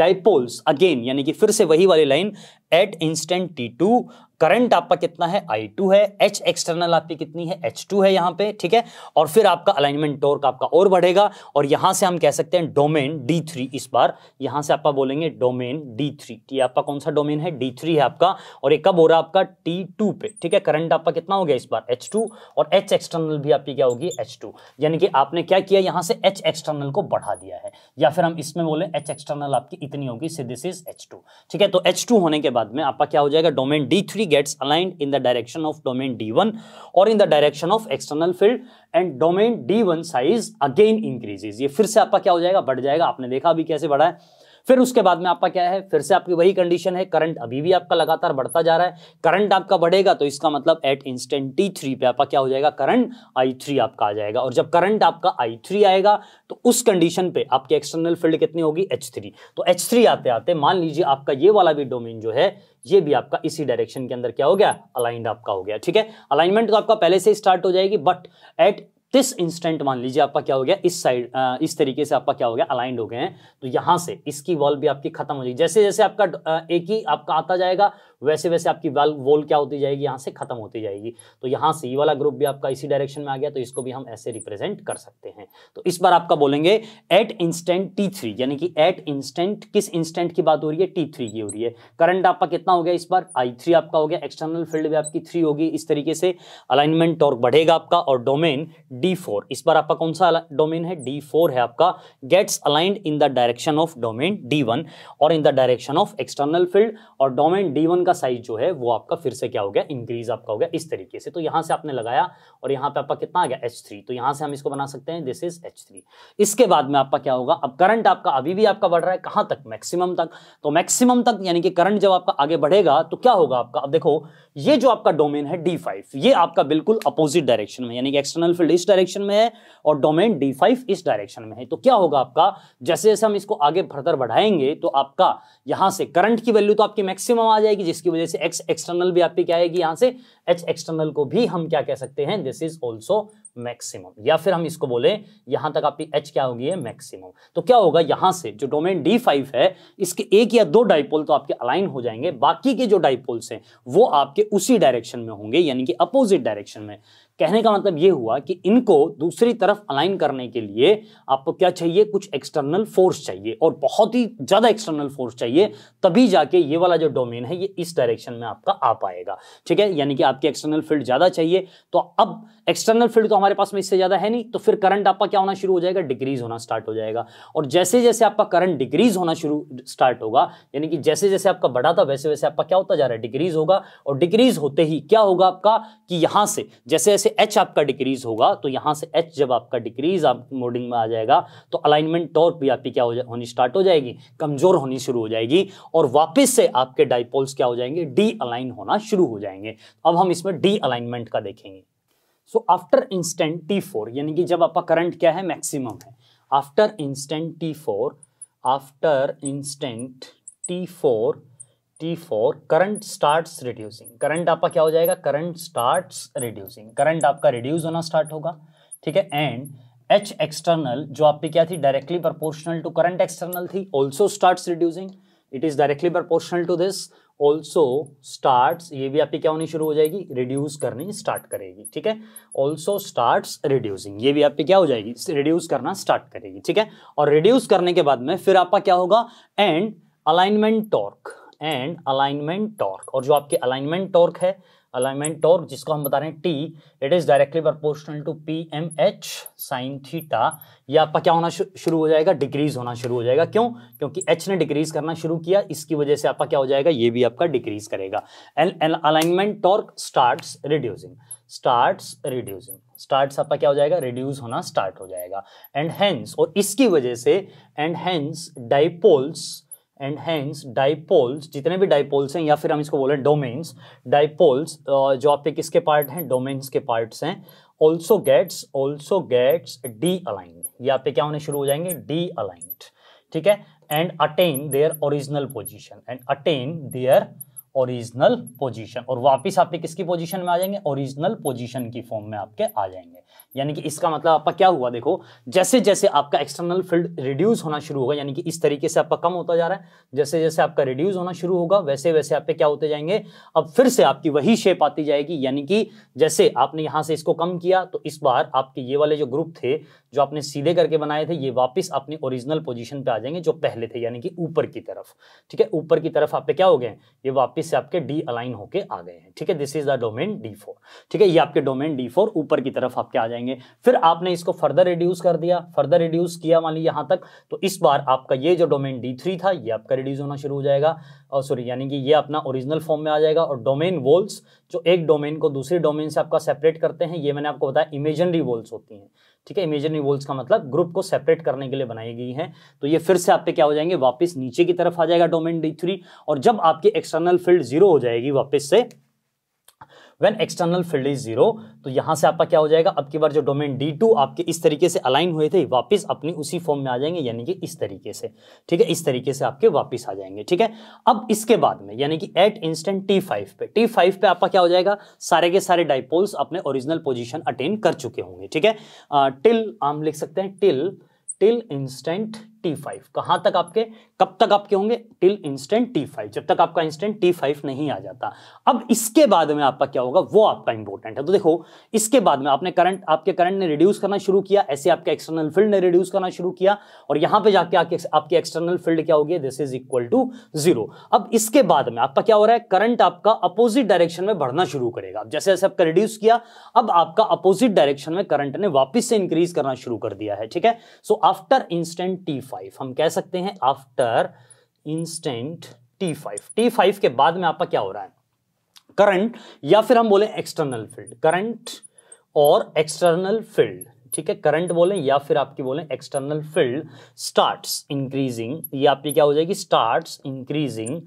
dipoles again यानी कि फिर से वही वाली line at instant T current आपका कितना है आई टू है एच एक्सटर्नल आपकी कितनी है एच टू है यहां पे ठीक है और फिर आपका अलाइनमेंट टोर्क आपका और बढ़ेगा और यहां से हम कह सकते हैं डोमेन डी थ्री इस बार यहां से आपका बोलेंगे डोमेन डी थ्री ये आपका कौन सा डोमेन है डी थ्री है आपका और एक कब हो रहा है आपका टी टू पे ठीक है करंट आपका कितना हो गया इस बार एच टू और एच एक्सटर्नल भी आपकी क्या होगी एच टू यानी कि आपने क्या किया यहां से एच एक्सटर्नल को बढ़ा दिया है या फिर हम इसमें बोले एच एक्सटर्नल आपकी इतनी होगी दिस इज एच टू ठीक है तो एच टू होने के बाद में आपका क्या हो जाएगा domain D three energy gets aligned in the direction of domain D1 or in the direction of external field and domain D1 size again increases ये फिर से आपका क्या हो जाएगा बढ़ जाएगा आपने देखा अभी कैसे बढ़ा है फिर उसके बाद में आपका क्या है फिर से आपकी वही कंडीशन है करंट अभी भी आपका लगातार बढ़ता जा रहा है करंट आपका बढ़ेगा तो इसका मतलब एट इंस्टेंट टी थ्री पे आपका क्या हो जाएगा करंट आई थ्री आपका आ जाएगा और जब करंट आपका आई थ्री आएगा तो उस कंडीशन पे आपकी एक्सटर्नल फील्ड कितनी होगी एच थ्री तो एच थ्री आते आते मान लीजिए आपका ये वाला भी डोमेन जो है ये भी आपका इसी डायरेक्शन के अंदर क्या हो गया अलाइंड आपका हो गया ठीक है अलाइनमेंट तो आपका पहले से स्टार्ट हो जाएगी बट एट दिस इंस्टेंट मान लीजिए आपका क्या हो गया इस साइड इस तरीके से आपका क्या हो गया अलाइंड हो गए हैं तो यहां से इसकी वॉल भी आपकी खत्म हो जाएगी जैसे जैसे आपका एक ही आपका आता जाएगा वैसे वैसे आपकी वाल वॉल क्या होती जाएगी यहाँ से खत्म होती जाएगी तो यहाँ से ये वाला ग्रुप भी आपका इसी डायरेक्शन में आ गया तो इसको भी हम ऐसे रिप्रेजेंट कर सकते हैं तो इस बार आपका बोलेंगे एट इंस्टेंट टी थ्री यानी कि एट इंस्टेंट किस इंस्टेंट की बात हो रही है टी थ्री की हो रही है करंट आपका कितना हो गया इस बार आई थ्री आपका हो गया एक्सटर्नल फील्ड भी आपकी थ्री होगी इस तरीके से अलाइनमेंट टॉर्क बढ़ेगा आपका और डोमेन डी फोर इस बार आपका कौन सा डोमेन है डी फोर है आपका gets aligned in the direction of domain D one और in the direction of external field और डोमेन डी वन का साइज जो है वो आपका फिर से क्या हो गया इंक्रीज आपका हो गया इस तरीके से तो यहां से आपने लगाया और यहां पे आपका कितना आ गया H3 तो यहां से हम इसको बना सकते हैं दिस इज एच इसके बाद में आपका क्या होगा अब करंट आपका अभी भी आपका बढ़ रहा है कहां तक मैक्सिमम तक तो मैक्सिमम तक यानी कि करंट जब आपका आगे बढ़ेगा तो क्या होगा आपका अब देखो ये जो आपका डोमेन है डी ये आपका बिल्कुल अपोजिट डायरेक्शन में यानी कि एक्सटर्नल फील्ड इस डायरेक्शन में है और डोमेन डी इस डायरेक्शन में है तो क्या होगा आपका जैसे जैसे हम इसको आगे फर्दर बढ़ाएंगे तो आपका यहां से करंट की वैल्यू तो आपकी मैक्सिमम आ जाएगी जिसकी वजह से एक्स एक्सटर्नल भी आपकी क्या आएगी यहाँ से एच एक्सटर्नल को भी हम क्या कह सकते हैं दिस इज ऑल्सो मैक्सिमम या फिर हम इसको बोले यहां तक आपकी एच क्या होगी है मैक्सिमम तो क्या होगा यहां से जो डोमेन डी फाइव है इसके एक या दो डाइपोल तो आपके अलाइन हो जाएंगे बाकी के जो डाइपोल्स हैं वो आपके उसी डायरेक्शन में होंगे यानी कि अपोजिट डायरेक्शन में कहने का मतलब ये हुआ कि इनको दूसरी तरफ अलाइन करने के लिए आपको क्या चाहिए कुछ एक्सटर्नल फोर्स चाहिए और बहुत ही ज़्यादा एक्सटर्नल फोर्स चाहिए तभी जाके ये वाला जो डोमेन है ये इस डायरेक्शन में आपका आ पाएगा ठीक है यानी कि आपकी एक्सटर्नल फील्ड ज़्यादा चाहिए तो अब एक्सटर्नल फील्ड तो हमारे पास में इससे ज़्यादा है नहीं तो फिर करंट आपका क्या होना शुरू हो जाएगा डिक्रीज होना स्टार्ट हो जाएगा और जैसे जैसे आपका करंट डिक्रीज होना शुरू स्टार्ट होगा यानी कि जैसे जैसे आपका था वैसे वैसे आपका क्या होता जा रहा है डिक्रीज होगा और डिक्रीज होते ही क्या होगा आपका कि यहाँ से जैसे जैसे से एच आपका डिक्रीज होगा तो यहां से एच जब आपका डिक्रीज आप मोडिंग में आ जाएगा तो अलाइनमेंट टॉर्क भी आपकी क्या हो होनी स्टार्ट हो जाएगी कमजोर होनी शुरू हो जाएगी और वापस से आपके डाइपोल्स क्या हो जाएंगे डी अलाइन होना शुरू हो जाएंगे अब हम इसमें डी अलाइनमेंट का देखेंगे सो आफ्टर इंस्टेंट टी यानी कि जब आपका करंट क्या है मैक्सिमम है after instant T after instant T T four current starts reducing current आपका क्या हो जाएगा करंट स्टार्ट्स रिड्यूसिंग करंट आपका रिड्यूस होना स्टार्ट होगा ठीक है एंड एच एक्सटर्नल जो आपकी क्या थी directly proportional to current external थी also start reducing it is directly proportional to this also start ये भी आपकी क्या होनी शुरू हो जाएगी रिड्यूस करनी स्टार्ट करेगी ठीक है ऑल्सो स्टार्ट रिड्यूसिंग ये भी आपकी क्या हो जाएगी रिड्यूस करना स्टार्ट करेगी ठीक है और रिड्यूस करने के बाद में फिर आपका क्या होगा and alignment torque and alignment torque और जो आपके अलाइनमेंट टॉर्क है अलाइनमेंट टॉर्क जिसको हम बता रहे हैं T it is directly proportional to P M H sine theta ये आपका क्या होना शुरू हो जाएगा डिक्रीज होना शुरू हो जाएगा क्यों क्योंकि एच ने डिक्रीज करना शुरू किया इसकी वजह से आपका क्या हो जाएगा ये भी आपका डिक्रीज करेगा and alignment torque starts reducing start reducing starts आपका क्या हो जाएगा रिड्यूस होना स्टार्ट हो जाएगा एंड हैंस और इसकी वजह से and hence dipoles and hence dipoles जितने भी डाइपोल्स हैं या फिर हम इसको बोलें डोमेन्स डाइपोल्स जो आपके किसके पार्ट हैं डोमेन्स के पार्ट्स हैं also gets also gets dealigned ये आप क्या होने शुरू हो जाएंगे डी अलाइंड ठीक है and attain their original position and attain their original position और वापिस आपके किसकी पोजिशन में आ जाएंगे ओरिजिनल पोजिशन की फॉर्म में आपके आ जाएंगे यानी कि इसका मतलब आपका क्या हुआ देखो जैसे जैसे आपका एक्सटर्नल फील्ड रिड्यूस होना शुरू होगा यानी कि इस तरीके से आपका कम होता जा रहा है जैसे जैसे आपका रिड्यूस होना शुरू होगा वैसे वैसे आप पे क्या होते जाएंगे अब फिर से आपकी वही शेप आती जाएगी यानी कि जैसे आपने यहां से इसको कम किया तो इस बार आपके ये वाले जो ग्रुप थे जो आपने सीधे करके बनाए थे ये वापिस अपनी ओरिजिनल पोजिशन पे आ जाएंगे जो पहले थे यानी कि ऊपर की तरफ ठीक है ऊपर की तरफ आप पे क्या हो गए ये वापिस से आपके डी अलाइन होके आ गए हैं ठीक है this is the domain D ठीक है ये आपके डोमेन डी ऊपर की तरफ आपके आ जाएंगे जाएंगे फिर आपने इसको फर्दर रिड्यूस कर दिया फर्दर रिड्यूस किया मान ली यहां तक तो इस बार आपका ये जो डोमेन डी थ्री था ये आपका रिड्यूस होना शुरू हो जाएगा और सॉरी यानी कि ये अपना ओरिजिनल फॉर्म में आ जाएगा और डोमेन वोल्स जो एक डोमेन को दूसरे डोमेन से आपका सेपरेट करते हैं ये मैंने आपको बताया इमेजनरी वोल्स होती हैं ठीक है इमेजनरी वोल्स का मतलब ग्रुप को सेपरेट करने के लिए बनाई गई हैं तो ये फिर से आप पे क्या हो जाएंगे वापस नीचे की तरफ आ जाएगा डोमेन डी थ्री और जब आपकी एक्सटर्नल फील्ड जीरो हो जाएगी वापस से when external field is zero तो यहां से आपका क्या हो जाएगा अब की बार जो डोमेन डी टू आपके इस तरीके से अलाइन हुए थे वापस अपनी उसी फॉर्म में आ जाएंगे यानी कि इस तरीके से ठीक है इस तरीके से आपके वापस आ जाएंगे ठीक है अब इसके बाद में यानी कि एट इंस्टेंट टी फाइव पे टी फाइव पे आपका क्या हो जाएगा सारे के सारे डाइपोल्स अपने ओरिजिनल पोजिशन अटेन कर चुके होंगे ठीक है टिल हम लिख सकते हैं till till instant T five कहाँ तक आपके कब तक आपके होंगे टिल इंस्टेंट टी फाइव जब तक आपका इंस्टेंट टी फाइव नहीं आ जाता अब इसके बाद में आपका क्या होगा वो आपका इंपॉर्टेंट है तो देखो इसके बाद में आपने करंट आपके करंट ने रिड्यूस करना शुरू किया ऐसे आपके एक्सटर्नल फील्ड ने रिड्यूस करना शुरू किया और यहाँ पे जाके आपके आपकी एक्सटर्नल फील्ड क्या होगी this is equal to zero अब इसके बाद में आपका क्या हो रहा है करंट आपका अपोजिट डायरेक्शन में बढ़ना शुरू करेगा जैसे जैसे आपका रिड्यूस किया अब आपका अपोजिट डायरेक्शन में करंट ने वापिस से इंक्रीज करना शुरू कर दिया है ठीक है so after instant T five हम कह सकते हैं after instant T five T five के बाद में आपका क्या हो रहा है करंट या फिर हम बोले एक्सटर्नल फील्ड करंट और एक्सटर्नल फील्ड ठीक है करंट बोले या फिर आपकी बोले एक्सटर्नल फील्ड स्टार्ट्स इंक्रीजिंग ये आपकी क्या हो जाएगी starts increasing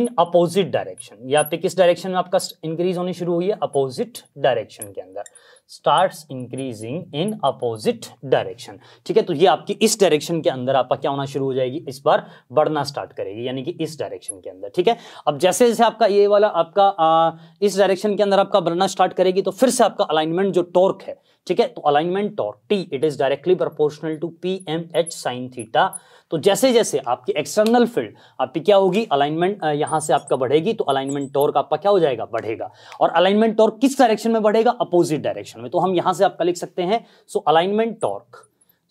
in opposite direction या आपके किस डायरेक्शन में आपका इंक्रीज होनी शुरू हुई है अपोजिट डायरेक्शन के अंदर starts increasing in opposite direction ठीक है तो ये आपकी इस डायरेक्शन के अंदर आपका क्या होना शुरू हो जाएगी इस बार बढ़ना स्टार्ट करेगी यानी कि इस डायरेक्शन के अंदर ठीक है अब जैसे जैसे आपका ये वाला आपका आ, इस डायरेक्शन के अंदर आपका बढ़ना स्टार्ट करेगी तो फिर से आपका अलाइनमेंट जो टॉर्क है ठीक है तो alignment torque T it is directly proportional to P M H sine theta तो जैसे जैसे आपकी एक्सटर्नल फील्ड आपकी क्या होगी अलाइनमेंट यहां से आपका बढ़ेगी तो अलाइनमेंट टॉर्क आपका क्या हो जाएगा बढ़ेगा और अलाइनमेंट टॉर्क किस डायरेक्शन में बढ़ेगा अपोजिट डायरेक्शन में तो हम यहां से आपका लिख सकते हैं so alignment torque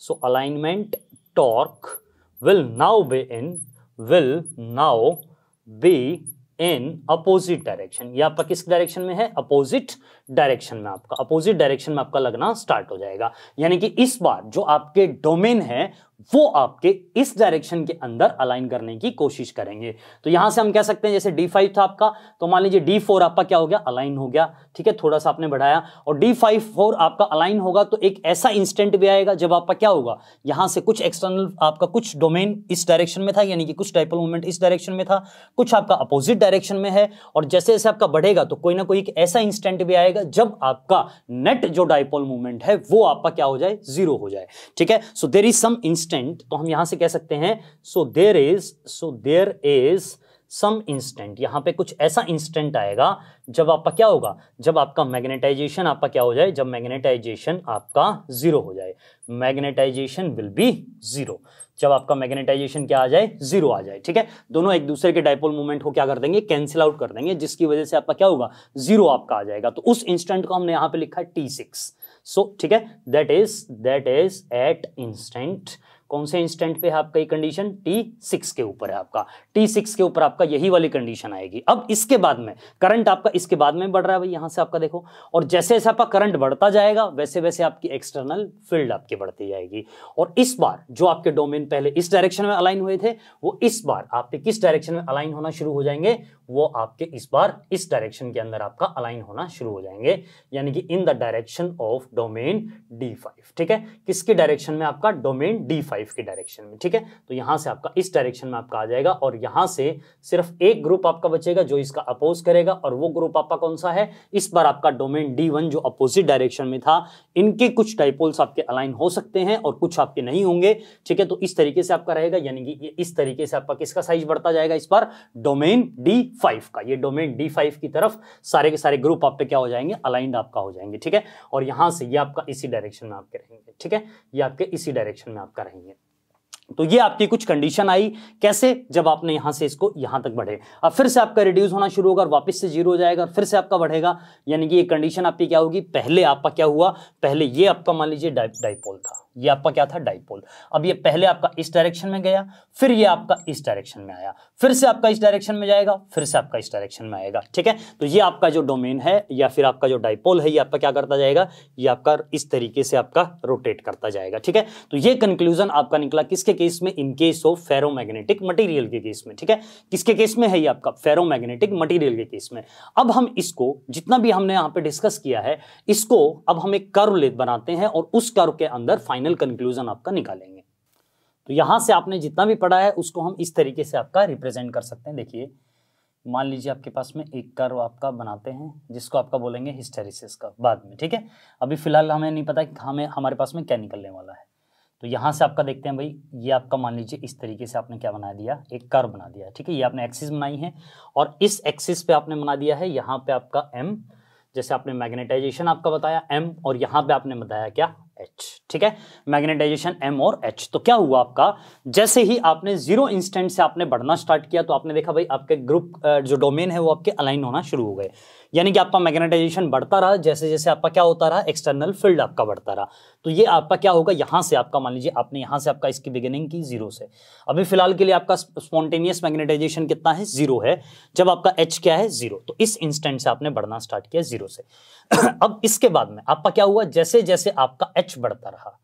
so alignment torque will now be in will now be in opposite direction ये आपका किस डायरेक्शन में है अपोजिट डायरेक्शन में आपका अपोजिट डायरेक्शन में आपका लगना स्टार्ट हो जाएगा यानी कि इस बार जो आपके डोमेन है वो आपके इस डायरेक्शन के अंदर अलाइन करने की कोशिश करेंगे तो यहां से हम कह सकते हैं जैसे D5 था आपका तो मान लीजिए D4 आपका क्या हो गया अलाइन हो गया ठीक है थोड़ा सा आपने बढ़ाया और D5 फोर आपका अलाइन होगा तो एक ऐसा इंस्टेंट भी आएगा जब आपका क्या होगा यहां से कुछ एक्सटर्नल आपका कुछ डोमेन इस डायरेक्शन में था यानी कि कुछ डाइपल मूवमेंट इस डायरेक्शन में था कुछ आपका अपोजिट डायरेक्शन में है और जैसे जैसे आपका बढ़ेगा तो कोई ना कोई एक ऐसा इंस्टेंट भी आएगा जब आपका नेट जो डायपोल मूवमेंट है वो आपका क्या हो जाए जीरो हो जाए ठीक है so there is some instant instant तो हम यहां से कह सकते हैं so there is so there is some instant यहां पे कुछ ऐसा इंस्टेंट आएगा जब आपका क्या होगा जब आपका मैग्नेटाइजेशन आपका क्या हो जाए जब मैग्नेटाइजेशन आपका जीरो हो जाए मैग्नेटाइजेशन विल बी जीरो जब आपका मैग्नेटाइजेशन क्या आ जाए जीरो आ जाए ठीक है दोनों एक दूसरे के डायपोल मूवमेंट हो क्या कर देंगे कैंसिल आउट कर देंगे जिसकी वजह से आपका क्या होगा जीरो आपका आ जाएगा तो उस इंस्टेंट को हमने यहां पे लिखा है टी सिक्स सो ठीक है that is that is at instant कौन से इंस्टेंट पे है आपका ये कंडीशन टी सिक्स के ऊपर है आपका टी सिक्स के ऊपर आपका यही वाली कंडीशन आएगी अब इसके बाद में करंट आपका इसके बाद में बढ़ रहा है भाई यहां से आपका देखो और जैसे जैसे आपका करंट बढ़ता जाएगा वैसे वैसे आपकी एक्सटर्नल फील्ड आपकी बढ़ती जाएगी और इस बार जो आपके डोमेन पहले इस डायरेक्शन में अलाइन हुए थे वो इस बार आपके किस डायरेक्शन में अलाइन होना शुरू हो जाएंगे वो आपके इस बार इस डायरेक्शन के अंदर आपका अलाइन होना शुरू हो जाएंगे यानी कि in the direction of domain D ठीक है किसके डायरेक्शन में आपका डोमेन डी फाइव फाइव के डायरेक्शन में ठीक है तो यहां से आपका इस डायरेक्शन में आपका आ जाएगा और यहां से सिर्फ एक ग्रुप आपका बचेगा जो इसका अपोज करेगा और वो ग्रुप आपका कौन सा है इस बार आपका डोमेन डी वन जो अपोजिट डायरेक्शन में था इनके कुछ डाइपोल्स आपके अलाइन हो सकते हैं और कुछ आपके नहीं होंगे ठीक है तो इस तरीके से आपका रहेगा यानी कि इस तरीके से आपका किसका साइज बढ़ता जाएगा इस बार डोमेन डी का ये डोमेन डी की तरफ सारे के सारे ग्रुप आप पे क्या हो जाएंगे अलाइंड आपका हो जाएंगे ठीक है और यहां से ये आपका इसी डायरेक्शन में आपके रहेंगे ठीक है ये आपके इसी डायरेक्शन में आपका रहेंगे तो ये आपकी कुछ कंडीशन आई कैसे जब आपने यहां से इसको यहां तक बढ़े अब फिर से आपका रिड्यूस होना शुरू होगा और वापस से जीरो हो जाएगा और फिर से आपका बढ़ेगा यानी कि ये कंडीशन आपकी क्या होगी पहले आपका क्या हुआ पहले ये आपका मान लीजिए डाइपोल था ये आपका क्या था डाइपोल अब ये पहले आपका इस डायरेक्शन में गया फिर ये आपका इस डायरेक्शन में आया फिर से आपका इस डायरेक्शन में जाएगा फिर से आपका इस डायरेक्शन में आएगा ठीक है तो ये आपका जो डोमेन है या फिर आपका जो डाइपोल है ये आपका क्या करता जाएगा ये आपका इस तरीके से आपका रोटेट करता जाएगा ठीक है तो ये कंक्लूजन आपका निकला किसके केस में in case of ferromagnetic material के केस में ठीक है किसके केस में है ये आपका फेरोमैग्नेटिक मटेरियल के केस में अब हम इसको जितना भी हमने यहाँ पे डिस्कस किया है इसको अब हम एक कर्व ले बनाते हैं और उस कर्व के अंदर फाइनल कंक्लूजन आपका निकालेंगे तो यहां से आपने जितना भी पढ़ा है उसको हम इस तरीके से आपका रिप्रेजेंट कर सकते हैं देखिए मान लीजिए आपके पास में एक कर्व आपका बनाते हैं जिसको आपका बोलेंगे हिस्टेरिसिस का बाद में ठीक है अभी फिलहाल हमें नहीं पता कि हमें हमारे पास में क्या निकलने वाला है तो यहाँ से आपका देखते हैं भाई ये आपका मान लीजिए इस तरीके से आपने क्या बना दिया एक कर बना दिया ठीक है ये आपने एक्सिस बनाई है और इस एक्सिस पे आपने बना दिया है यहाँ पे आपका एम जैसे आपने मैग्नेटाइजेशन आपका बताया एम और यहाँ पे आपने बताया क्या एच ठीक है मैग्नेटाइजेशन एम और एच तो क्या हुआ आपका जैसे ही आपने जीरो इंस्टेंट से आपने बढ़ना स्टार्ट किया तो आपने देखा भाई आपके ग्रुप जो डोमेन है वो आपके अलाइन होना शुरू हो गए यानी कि आपका मैग्नेटाइजेशन बढ़ता रहा जैसे जैसे आपका क्या होता रहा एक्सटर्नल फील्ड आपका बढ़ता रहा तो ये आपका क्या होगा यहाँ से आपका मान लीजिए आपने यहाँ से आपका इसकी बिगिनिंग की जीरो से अभी फिलहाल के लिए आपका स्पॉन्टेनियस मैग्नेटाइजेशन कितना है जीरो है जब आपका एच क्या है जीरो तो इस इंस्टेंट से आपने बढ़ना स्टार्ट किया जीरो से अब इसके बाद में आपका क्या हुआ जैसे जैसे आपका एच बढ़ता रहा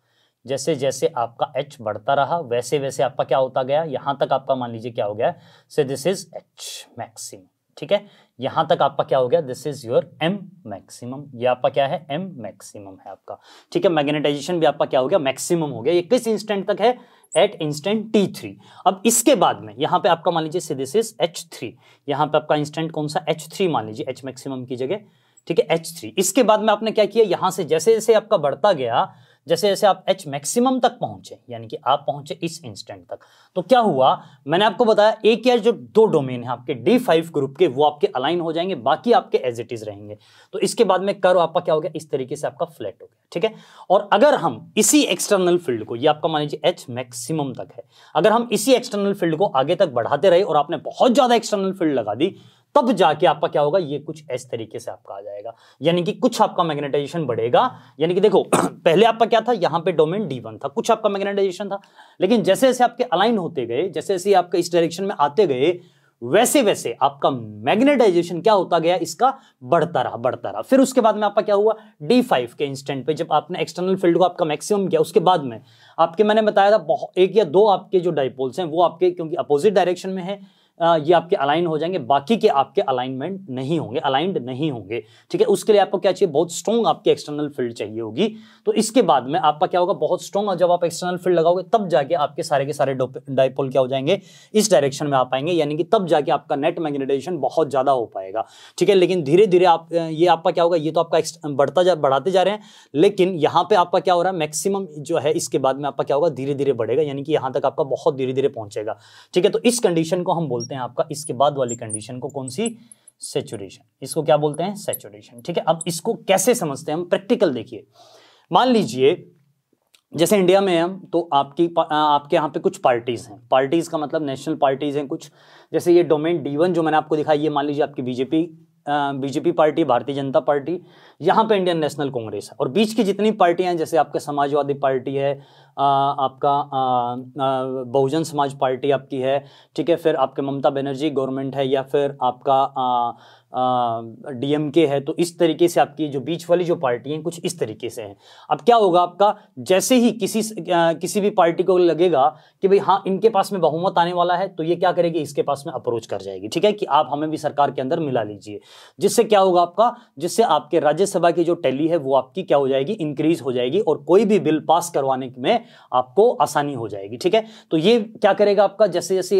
जैसे जैसे आपका एच बढ़ता रहा वैसे वैसे आपका क्या होता गया यहां तक आपका मान लीजिए क्या हो गया so this is H maximum ठीक है यहां तक आपका क्या हो गया this is your M maximum ये आपका क्या है एम मैक्सिमम है आपका ठीक है मैग्नेटाइजेशन भी आपका क्या हो गया मैक्सिमम हो गया ये किस इंस्टेंट तक है एट इंस्टेंट टी थ्री अब इसके बाद में यहां पे आपका मान लीजिए दिस इज एच थ्री यहां पर आपका इंस्टेंट कौन सा एच थ्री मान लीजिए एच मैक्सिमम की जगह ठीक है एच थ्री इसके बाद में आपने क्या किया यहां से जैसे जैसे आपका बढ़ता गया जैसे जैसे आप एच मैक्सिमम तक पहुंचे यानी कि आप पहुंचे इस इंस्टेंट तक तो क्या हुआ मैंने आपको बताया एक या जो दो डोमेन है आपके डी फाइव ग्रुप के वो आपके अलाइन हो जाएंगे बाकी आपके एज इट इज रहेंगे तो इसके बाद में कर्व आपका क्या हो गया इस तरीके से आपका फ्लैट हो गया ठीक है और अगर हम इसी एक्सटर्नल फील्ड को ये आपका मान लीजिए एच मैक्सिमम तक है अगर हम इसी एक्सटर्नल फील्ड को आगे तक बढ़ाते रहे और आपने बहुत ज्यादा एक्सटर्नल फील्ड लगा दी तब जाके आपका क्या होगा ये कुछ इस तरीके से आपका आ जाएगा यानी कि कुछ आपका मैग्नेटाइजेशन बढ़ेगा यानी कि देखो पहले आपका क्या था यहाँ पे डोमेन डी वन था कुछ आपका मैग्नेटाइजेशन था लेकिन जैसे जैसे आपके अलाइन होते गए जैसे जैसे आपके इस डायरेक्शन में आते गए वैसे वैसे आपका मैग्नेटाइजेशन क्या होता गया इसका बढ़ता रहा बढ़ता रहा फिर उसके बाद में आपका क्या हुआ डी फाइव के इंस्टेंट पे जब आपने एक्सटर्नल फील्ड को आपका मैक्सिमम किया उसके बाद में आपके मैंने बताया था एक या दो आपके जो डाइपोल्स हैं वो आपके क्योंकि अपोजिट डायरेक्शन में है ये आपके अलाइन हो जाएंगे बाकी के आपके अलाइनमेंट नहीं होंगे अलाइंड नहीं होंगे ठीक है उसके लिए आपको क्या चाहिए बहुत स्ट्रॉन्ग आपकी एक्सटर्नल फील्ड चाहिए होगी तो इसके बाद में आपका क्या होगा बहुत स्ट्रॉन्ग जब आप एक्सटर्नल फील्ड लगाओगे तब जाके आपके सारे के सारे डायपोल क्या हो जाएंगे इस डायरेक्शन में आ पाएंगे यानी कि तब जाके आपका नेट मैग्नेटाइजेशन बहुत ज़्यादा हो पाएगा ठीक है लेकिन धीरे धीरे आप ये आपका क्या होगा ये तो आपका बढ़ता जा बढ़ाते जा रहे हैं लेकिन यहाँ पे आपका क्या हो रहा है मैक्सिमम जो है इसके बाद में आपका क्या होगा धीरे धीरे बढ़ेगा यानी कि यहाँ तक आपका बहुत धीरे धीरे पहुंचेगा ठीक है तो इस कंडीशन को हम बोलते बोलते हैं आपका इसके बाद वाली कंडीशन को कौन सी सेचुरेशन इसको क्या बोलते हैं सेचुरेशन ठीक है अब इसको कैसे समझते हैं हम प्रैक्टिकल देखिए मान लीजिए जैसे इंडिया में हम तो आपकी आपके यहाँ पे कुछ पार्टीज़ हैं पार्टीज़ का मतलब नेशनल पार्टीज़ हैं कुछ जैसे ये डोमेन डी जो मैंने आपको दिखाई ये मान लीजिए आपकी बीजेपी बीजेपी पार्टी भारतीय जनता पार्टी यहाँ पे इंडियन नेशनल कांग्रेस है और बीच की जितनी पार्टियां हैं जैसे आपके समाजवादी पार्टी है आपका बहुजन समाज पार्टी आपकी है ठीक है फिर आपके ममता बनर्जी गवर्नमेंट है या फिर आपका डीएमके है तो इस तरीके से आपकी जो बीच वाली जो पार्टी हैं कुछ इस तरीके से हैं अब क्या होगा आपका जैसे ही किसी आ, किसी भी पार्टी को लगेगा कि भाई हाँ इनके पास में बहुमत आने वाला है तो ये क्या करेगी इसके पास में अप्रोच कर जाएगी ठीक है कि आप हमें भी सरकार के अंदर मिला लीजिए जिससे क्या होगा आपका जिससे आपके राज्यसभा की जो टैली है वो आपकी क्या हो जाएगी इंक्रीज हो जाएगी और कोई भी बिल पास करवाने में आपको आसानी हो जाएगी ठीक है तो ये क्या करेगा आपका जैसे जैसे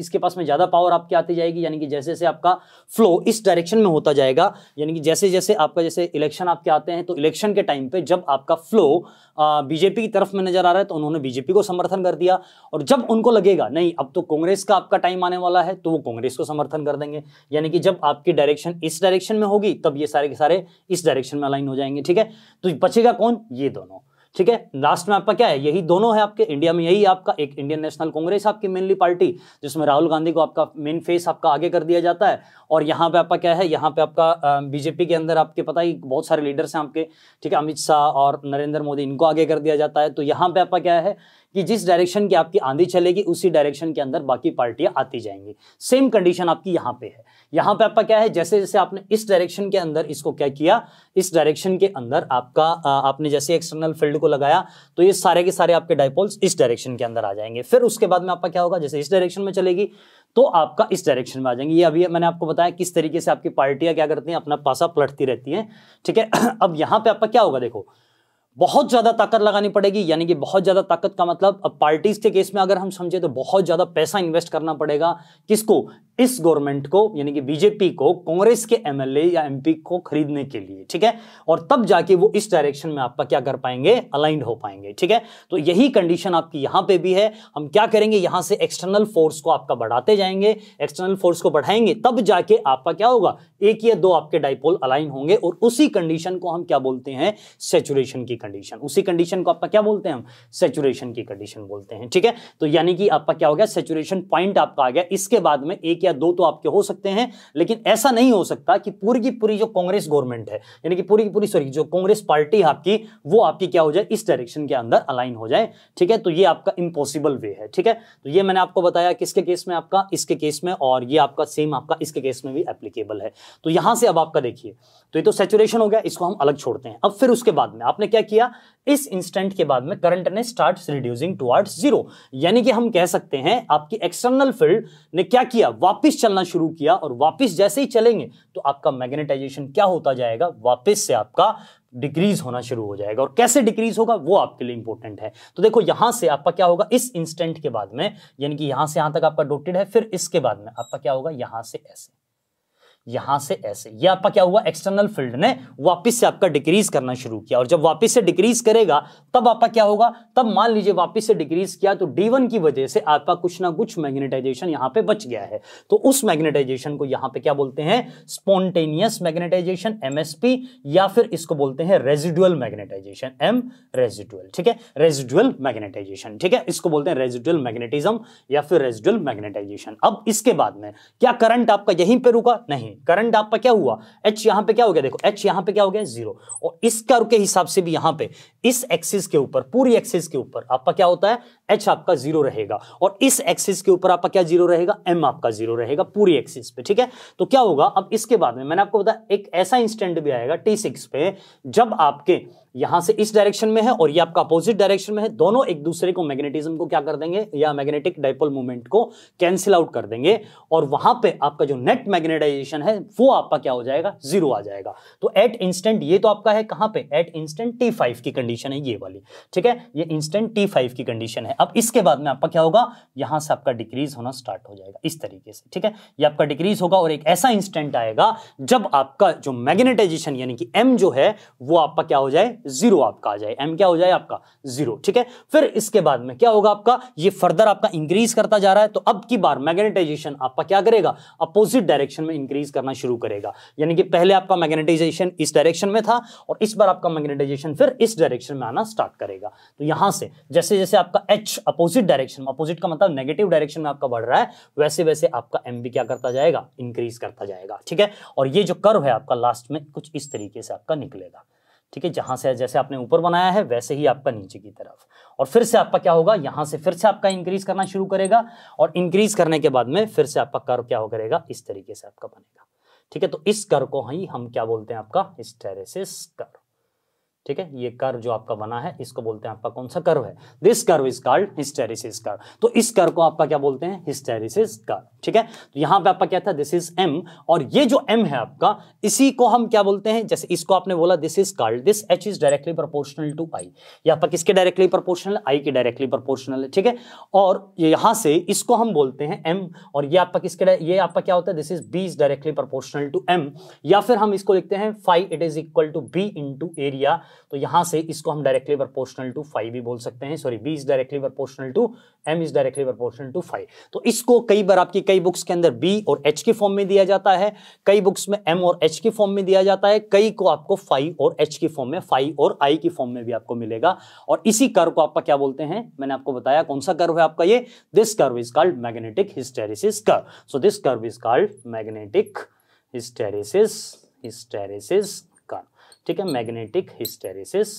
इसके पास में ज़्यादा पावर आपकी आती जाएगी यानी कि जैसे जैसे आपका फ्लो इस डायरेक्शन में होता जाएगा यानी कि जैसे जैसे आपका जैसे इलेक्शन आपके आते हैं तो इलेक्शन के टाइम पर जब आपका फ्लो बीजेपी की तरफ में नजर आ रहा है तो उन्होंने बीजेपी को समर्थन कर दिया और जब उनको लगेगा नहीं अब तो कांग्रेस का आपका टाइम आने वाला है तो वो कांग्रेस को समर्थन कर देंगे यानी कि जब आपकी डायरेक्शन इस डायरेक्शन में होगी तब ये सारे के सारे इस डायरेक्शन में अलाइन हो जाएंगे ठीक है तो बचेगा कौन ये दोनों ठीक है लास्ट में आपका क्या है यही दोनों है आपके इंडिया में यही आपका एक इंडियन नेशनल कांग्रेस आपकी मेनली पार्टी जिसमें राहुल गांधी को आपका मेन फेस आपका आगे कर दिया जाता है और यहाँ पे आपका क्या है यहाँ पे आपका बीजेपी के अंदर आपके पता ही बहुत सारे लीडर्स हैं आपके ठीक है अमित शाह और नरेंद्र मोदी इनको आगे कर दिया जाता है तो यहाँ पे आपका क्या है कि जिस डायरेक्शन की आपकी आंधी चलेगी उसी डायरेक्शन के अंदर बाकी पार्टियां आती जाएंगी सेम कंडीशन आपकी यहां पे है यहां पे आपका क्या है जैसे जैसे आपने इस डायरेक्शन के अंदर इसको क्या किया इस डायरेक्शन के अंदर आपका आपने जैसे एक्सटर्नल फील्ड को लगाया तो ये सारे के सारे आपके डायपोल्स इस डायरेक्शन के अंदर आ जाएंगे फिर उसके बाद में आपका क्या होगा जैसे इस डायरेक्शन में चलेगी तो आपका इस डायरेक्शन में आ जाएंगे ये अभी मैंने आपको बताया किस तरीके से आपकी पार्टियां क्या करती हैं अपना पासा पलटती रहती हैं ठीक है अब यहां पे आपका क्या होगा देखो बहुत ज्यादा ताकत लगानी पड़ेगी यानी कि बहुत ज्यादा ताकत का मतलब अब पार्टीज के केस में अगर हम समझे तो बहुत ज्यादा पैसा इन्वेस्ट करना पड़ेगा किसको इस गवर्नमेंट को यानी कि बीजेपी को कांग्रेस के एमएलए या एमपी को खरीदने के लिए ठीक है और तब जाके वो इस डायरेक्शन में आपका क्या कर पाएंगे अलाइंड हो पाएंगे ठीक है तो यही कंडीशन आपकी यहां पे भी है हम क्या करेंगे यहां से एक्सटर्नल फोर्स को आपका बढ़ाते जाएंगे एक्सटर्नल फोर्स को बढ़ाएंगे तब जाके आपका क्या होगा एक या दो आपके डाइपोल अलाइन होंगे और उसी कंडीशन को हम क्या बोलते हैं सेचुरेशन की कंडीशन उसी कंडीशन को आपका क्या बोलते हैं हम सेचुरेशन की कंडीशन बोलते हैं ठीक है तो यानी कि आपका क्या हो गया सेचुरेशन पॉइंट आपका आ गया इसके बाद में एक या दो तो आपके हो सकते हैं लेकिन ऐसा नहीं हो सकता कि पूरी की पूरी जो कांग्रेस गवर्नमेंट है यानी कि पूरी की पूरी सॉरी जो कांग्रेस पार्टी है आपकी वो आपकी क्या हो जाए इस डायरेक्शन के अंदर अलाइन हो जाए ठीक है तो ये आपका इम्पॉसिबल वे है ठीक है तो ये मैंने आपको बताया किसके केस में आपका इसके केस में और ये आपका सेम आपका इसके केस में भी एप्लीकेबल है तो यहां से अब आपका देखिए तो ये तो सेचुरेशन हो गया इसको हम अलग छोड़ते हैं अब फिर उसके बाद में आपने क्या किया इस इंस्टेंट के बाद में करंट ने स्टार्ट रिड्यूसिंग टुवर्ड्स जीरो यानी कि हम कह सकते हैं आपकी एक्सटर्नल फील्ड ने क्या किया वापस चलना शुरू किया और वापस जैसे ही चलेंगे तो आपका मैग्नेटाइजेशन क्या होता जाएगा वापस से आपका डिक्रीज होना शुरू हो जाएगा और कैसे डिक्रीज होगा वो आपके लिए इंपॉर्टेंट है तो देखो यहां से आपका क्या होगा इस इंस्टेंट के बाद में यानी कि यहां से यहां तक आपका डोटेड है फिर इसके बाद में आपका क्या होगा यहां से ऐसे यहां से ऐसे ये आपका क्या हुआ एक्सटर्नल फील्ड ने वापस से आपका डिक्रीज करना शुरू किया और जब वापस से डिक्रीज करेगा तब आपका क्या होगा तब मान लीजिए वापस से डिक्रीज किया तो डी की वजह से आपका कुछ ना कुछ मैग्नेटाइजेशन यहां पे बच गया है तो उस मैग्नेटाइजेशन को यहां पे क्या बोलते हैं स्पॉन्टेनियस मैग्नेटाइजेशन एमएसपी या फिर इसको बोलते हैं रेजिडुअल मैग्नेटाइजेशन एम रेजिडुअल ठीक है रेजिडुअल मैग्नेटाइजेशन ठीक है इसको बोलते हैं रेजिडुअल मैग्नेटिज्म या फिर रेजिडुअल मैग्नेटाइजेशन अब इसके बाद में क्या करंट आपका यहीं पर रुका नहीं करंट डाप क्या हुआ एच यहां पे क्या हो गया देखो एच यहां पे क्या हो गया जीरो और इस कर्व के हिसाब से भी यहां पे इस एक्सिस के ऊपर पूरी एक्सिस के ऊपर आपका क्या होता है एच आपका जीरो रहेगा और इस एक्सिस के ऊपर आपका क्या जीरो रहेगा एम आपका जीरो रहेगा पूरी एक्सिस पे ठीक है तो क्या होगा अब इसके बाद में मैंने आपको बताया एक ऐसा इंस्टेंट भी आएगा टी सिक्स पे जब आपके यहां से इस डायरेक्शन में है और ये आपका अपोजिट डायरेक्शन में है दोनों एक दूसरे को मैग्नेटिज्म को क्या कर देंगे या मैग्नेटिक डाइपोल मूवमेंट को कैंसिल आउट कर देंगे और वहां पे आपका जो नेट मैग्नेटाइजेशन है वो आपका क्या हो जाएगा जीरो आ जाएगा तो एट इंस्टेंट ये तो आपका है कहां पे एट इंस्टेंट टी फाइव की कंडीशन है ये वाली ठीक है ये इंस्टेंट टी फाइव की कंडीशन है अब इसके बाद में आपका क्या होगा यहां से आपका डिक्रीज होना स्टार्ट हो जाएगा इस तरीके से ठीक है ये आपका डिक्रीज होगा और एक ऐसा इंस्टेंट आएगा जब आपका जो मैग्नेटाइजेशन यानी कि एम जो है वो आपका क्या हो जाए जीरो आपका आ जाए एम क्या हो जाए आपका जीरो ठीक है फिर इसके बाद में क्या होगा आपका ये फर्दर आपका इंक्रीज करता जा रहा है तो अब की बार मैग्नेटाइजेशन आपका क्या करेगा अपोजिट डायरेक्शन में इंक्रीज करना शुरू करेगा यानी कि पहले आपका मैग्नेटाइजेशन इस डायरेक्शन में था और इस बार आपका मैग्नेटाइजेशन फिर इस डायरेक्शन में आना स्टार्ट करेगा तो यहां से जैसे जैसे आपका एच अपोजिट डायरेक्शन अपोजिट का मतलब नेगेटिव डायरेक्शन में आपका बढ़ रहा है वैसे वैसे आपका एम भी क्या करता जाएगा इंक्रीज करता जाएगा ठीक है और ये जो कर्व है आपका लास्ट में कुछ इस तरीके से आपका निकलेगा ठीक है जहां से जैसे आपने ऊपर बनाया है वैसे ही आपका नीचे की तरफ और फिर से आपका क्या होगा यहां से फिर से आपका इंक्रीज करना शुरू करेगा और इंक्रीज करने के बाद में फिर से आपका कर क्या हो करेगा इस तरीके से आपका बनेगा ठीक है तो इस कर को ही हम क्या बोलते हैं आपका हिस्टेरेसिस कर ठीक है ये कर्व जो आपका बना है इसको बोलते हैं आपका कौन सा कर्व है this curve is called hysteresis curve तो इस कर्व को आपका क्या बोलते हैं हिस्टेरिसिस कर्व ठीक है तो यहां पे आपका क्या था दिस इज एम और ये जो एम है आपका इसी को हम क्या बोलते हैं जैसे इसको आपने बोला this is called this H is directly proportional to I ये आपका किसके डायरेक्टली प्रोपोर्शनल आई के डायरेक्टली प्रोपोर्शनल है ठीक है और यहां से इसको हम बोलते हैं एम और ये आपका किसके ये आपका क्या होता है this is B is directly proportional to M या फिर हम इसको लिखते हैं five it is equal to B into area तो यहां से इसको हम डायरेक्टली प्रोपोर्शनल टू फाइव भी बोल सकते हैं sorry B is directly proportional to M is directly proportional to five तो इसको कई बार आपकी कई बुक्स के अंदर बी और एच के फॉर्म में दिया जाता है कई बुक्स में एम और एच के फॉर्म में दिया जाता है कई को आपको फाइव और एच के फॉर्म में फाइव और आई के फॉर्म में भी आपको मिलेगा और इसी कर्व को आपका क्या बोलते हैं मैंने आपको बताया कौन सा कर्व है आपका ये this curve is called magnetic hysteresis curve so this curve is called magnetic hysteresis hysteresis ठीक है मैग्नेटिक हिस्टेरिसिस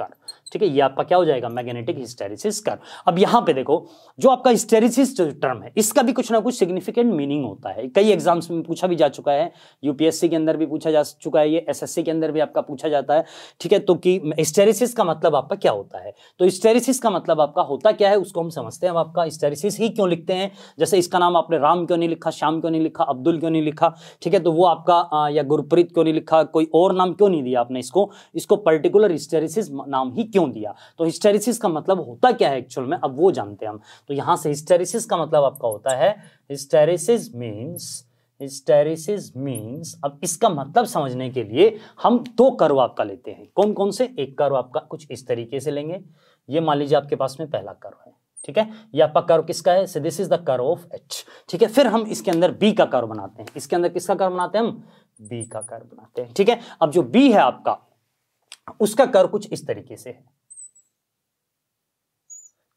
कर ठीक है ये आपका क्या हो जाएगा मैग्नेटिक हिस्टेरिसिस कर अब यहां पे देखो जो आपका हिस्टेरिसिस टर्म है इसका भी कुछ ना कुछ सिग्निफिकेंट मीनिंग होता है कई एग्जाम्स में पूछा भी जा चुका है यूपीएससी के अंदर भी पूछा जा चुका है ये एसएससी के अंदर भी आपका पूछा जाता है ठीक है तो कि हिस्टेरिसिस का मतलब आपका क्या होता है तो हिस्टेरिसिस का मतलब आपका होता क्या है उसको हम समझते हैं अब आपका हिस्टेरिसिस ही क्यों लिखते हैं जैसे इसका नाम आपने राम क्यों नहीं लिखा श्याम क्यों नहीं लिखा अब्दुल क्यों नहीं लिखा ठीक है तो वो आपका या गुरप्रीत क्यों नहीं लिखा कोई और नाम क्यों नहीं दिया आपने इसको इसको पर्टिकुलर हिस्टेरिसिस नाम ही क्यों क्यों दिया तो हिस्टेरिसिस का मतलब होता क्या है एक्चुअल में अब वो जानते हैं हम तो यहां से हिस्टेरिसिस का मतलब आपका होता है हिस्टेरिसिस मीन्स हिस्टेरिसिस मीन्स अब इसका मतलब समझने के लिए हम दो कर्व आपका लेते हैं कौन कौन से एक कर्व आपका कुछ इस तरीके से लेंगे ये मान लीजिए आपके पास में पहला कर्व है ठीक है ये आपका कर्व किसका है this is the curve of H ठीक है फिर हम इसके अंदर बी का कर्व बनाते हैं इसके अंदर किसका कर्व बनाते हैं हम बी का कर्व बनाते हैं ठीक है अब जो बी है आपका उसका कर कुछ इस तरीके से है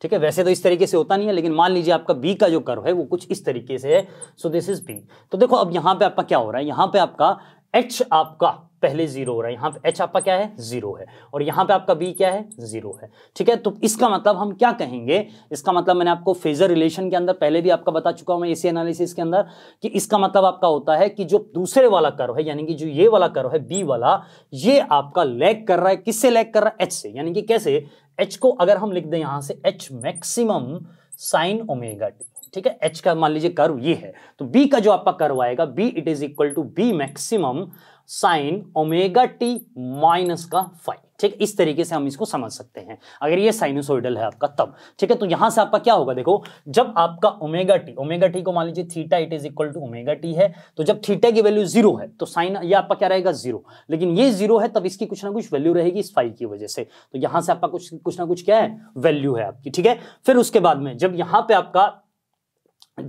ठीक है वैसे तो इस तरीके से होता नहीं है लेकिन मान लीजिए आपका बी का जो कर्व है वो कुछ इस तरीके से है सो दिस इज बी तो देखो अब यहां पे आपका क्या हो रहा है यहां पे आपका एच आपका पहले जीरो हो रहा है यहां पे एच आपका क्या है जीरो है और यहां पे आपका बी क्या है जीरो है ठीक है तो इसका मतलब हम क्या कहेंगे इसका मतलब मैंने आपको फेजर रिलेशन के अंदर पहले भी आपका बता चुका हूं मैं एसी एनालिसिस के अंदर कि इसका मतलब आपका होता है कि जो दूसरे वाला करो है यानी कि जो ये वाला करो है बी वाला ये आपका लैग कर रहा है किससे लैग कर रहा है एच से यानी कि कैसे एच को अगर हम लिख दें यहां से H maximum sine omega T ठीक है एच का मान लीजिए कर्व ये है तो बी का जो आपका कर्व आएगा B it is equal to B maximum sine omega T minus का फाइव ठीक इस तरीके से हम इसको समझ सकते हैं अगर ये साइनसोइडल है आपका तब ठीक है तो यहां से आपका क्या होगा देखो जब आपका ओमेगा टी ओमेगा टी को मान लीजिए theta it is equal to omega T है तो जब थीटा की वैल्यू जीरो है तो साइन ये आपका क्या रहेगा जीरो लेकिन ये जीरो है तब इसकी कुछ ना कुछ वैल्यू रहेगी इस फाइव की वजह से तो यहां से आपका कुछ कुछ ना कुछ क्या है वैल्यू है आपकी ठीक है फिर उसके बाद में जब यहां पर आपका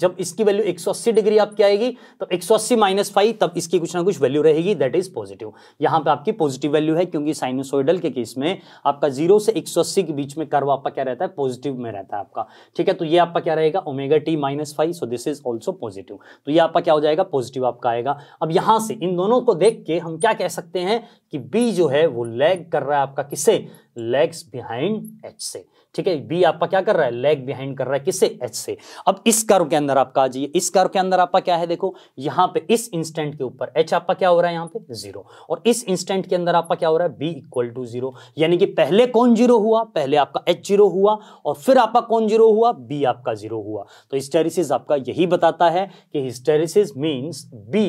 जब इसकी वैल्यू 180 डिग्री आपकी आएगी तो 180 सौ माइनस फाइव तब इसकी कुछ ना कुछ वैल्यू रहेगी दैट इज पॉजिटिव यहां पे आपकी पॉजिटिव वैल्यू है क्योंकि साइनोसोइडल के केस में आपका जीरो से 180 के बीच में कर्व आपका क्या रहता है पॉजिटिव में रहता है आपका ठीक है तो ये आपका क्या रहेगा omega T minus so this is also positive तो ये आपका क्या हो जाएगा पॉजिटिव आपका आएगा अब यहां से इन दोनों को देख के हम क्या कह सकते हैं कि बी जो है वो लैग कर रहा है आपका किससे लेग्स बिहाइंड एच से ठीक है बी आपका क्या कर रहा है लेग बिहाइंड कर रहा है किससे एच से अब इस कर्व के अंदर आपका आ जाइए इस कर्व के अंदर आपका क्या है देखो यहाँ पे इस इंस्टेंट के ऊपर एच आपका क्या हो रहा है यहां पे जीरो और इस इंस्टेंट के अंदर आपका क्या हो रहा है बी इक्वल टू जीरो यानी कि पहले कौन जीरो हुआ पहले आपका एच जीरो हुआ और फिर आपका कौन जीरो हुआ बी आपका जीरो हुआ तो हिस्टेरिसिस आपका यही बताता है कि hysteresis means B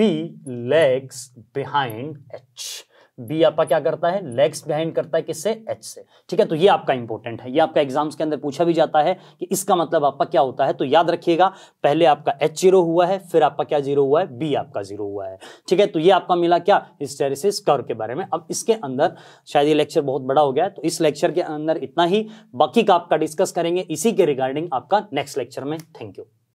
B lags behind H B आपका क्या करता है लेग्स बिहाइंड करता है किससे एच से ठीक है तो ये आपका इंपॉर्टेंट है ये आपका एग्जाम्स के अंदर पूछा भी जाता है कि इसका मतलब आपका क्या होता है तो याद रखिएगा पहले आपका एच जीरो हुआ है फिर आपका क्या जीरो हुआ है बी आपका जीरो हुआ है ठीक है तो ये आपका मिला क्या हिस्टेरिस कर के बारे में अब इसके अंदर शायद ये लेक्चर बहुत बड़ा हो गया है तो इस लेक्चर के अंदर इतना ही बाकी का आपका डिस्कस करेंगे इसी के रिगार्डिंग आपका नेक्स्ट लेक्चर में थैंक यू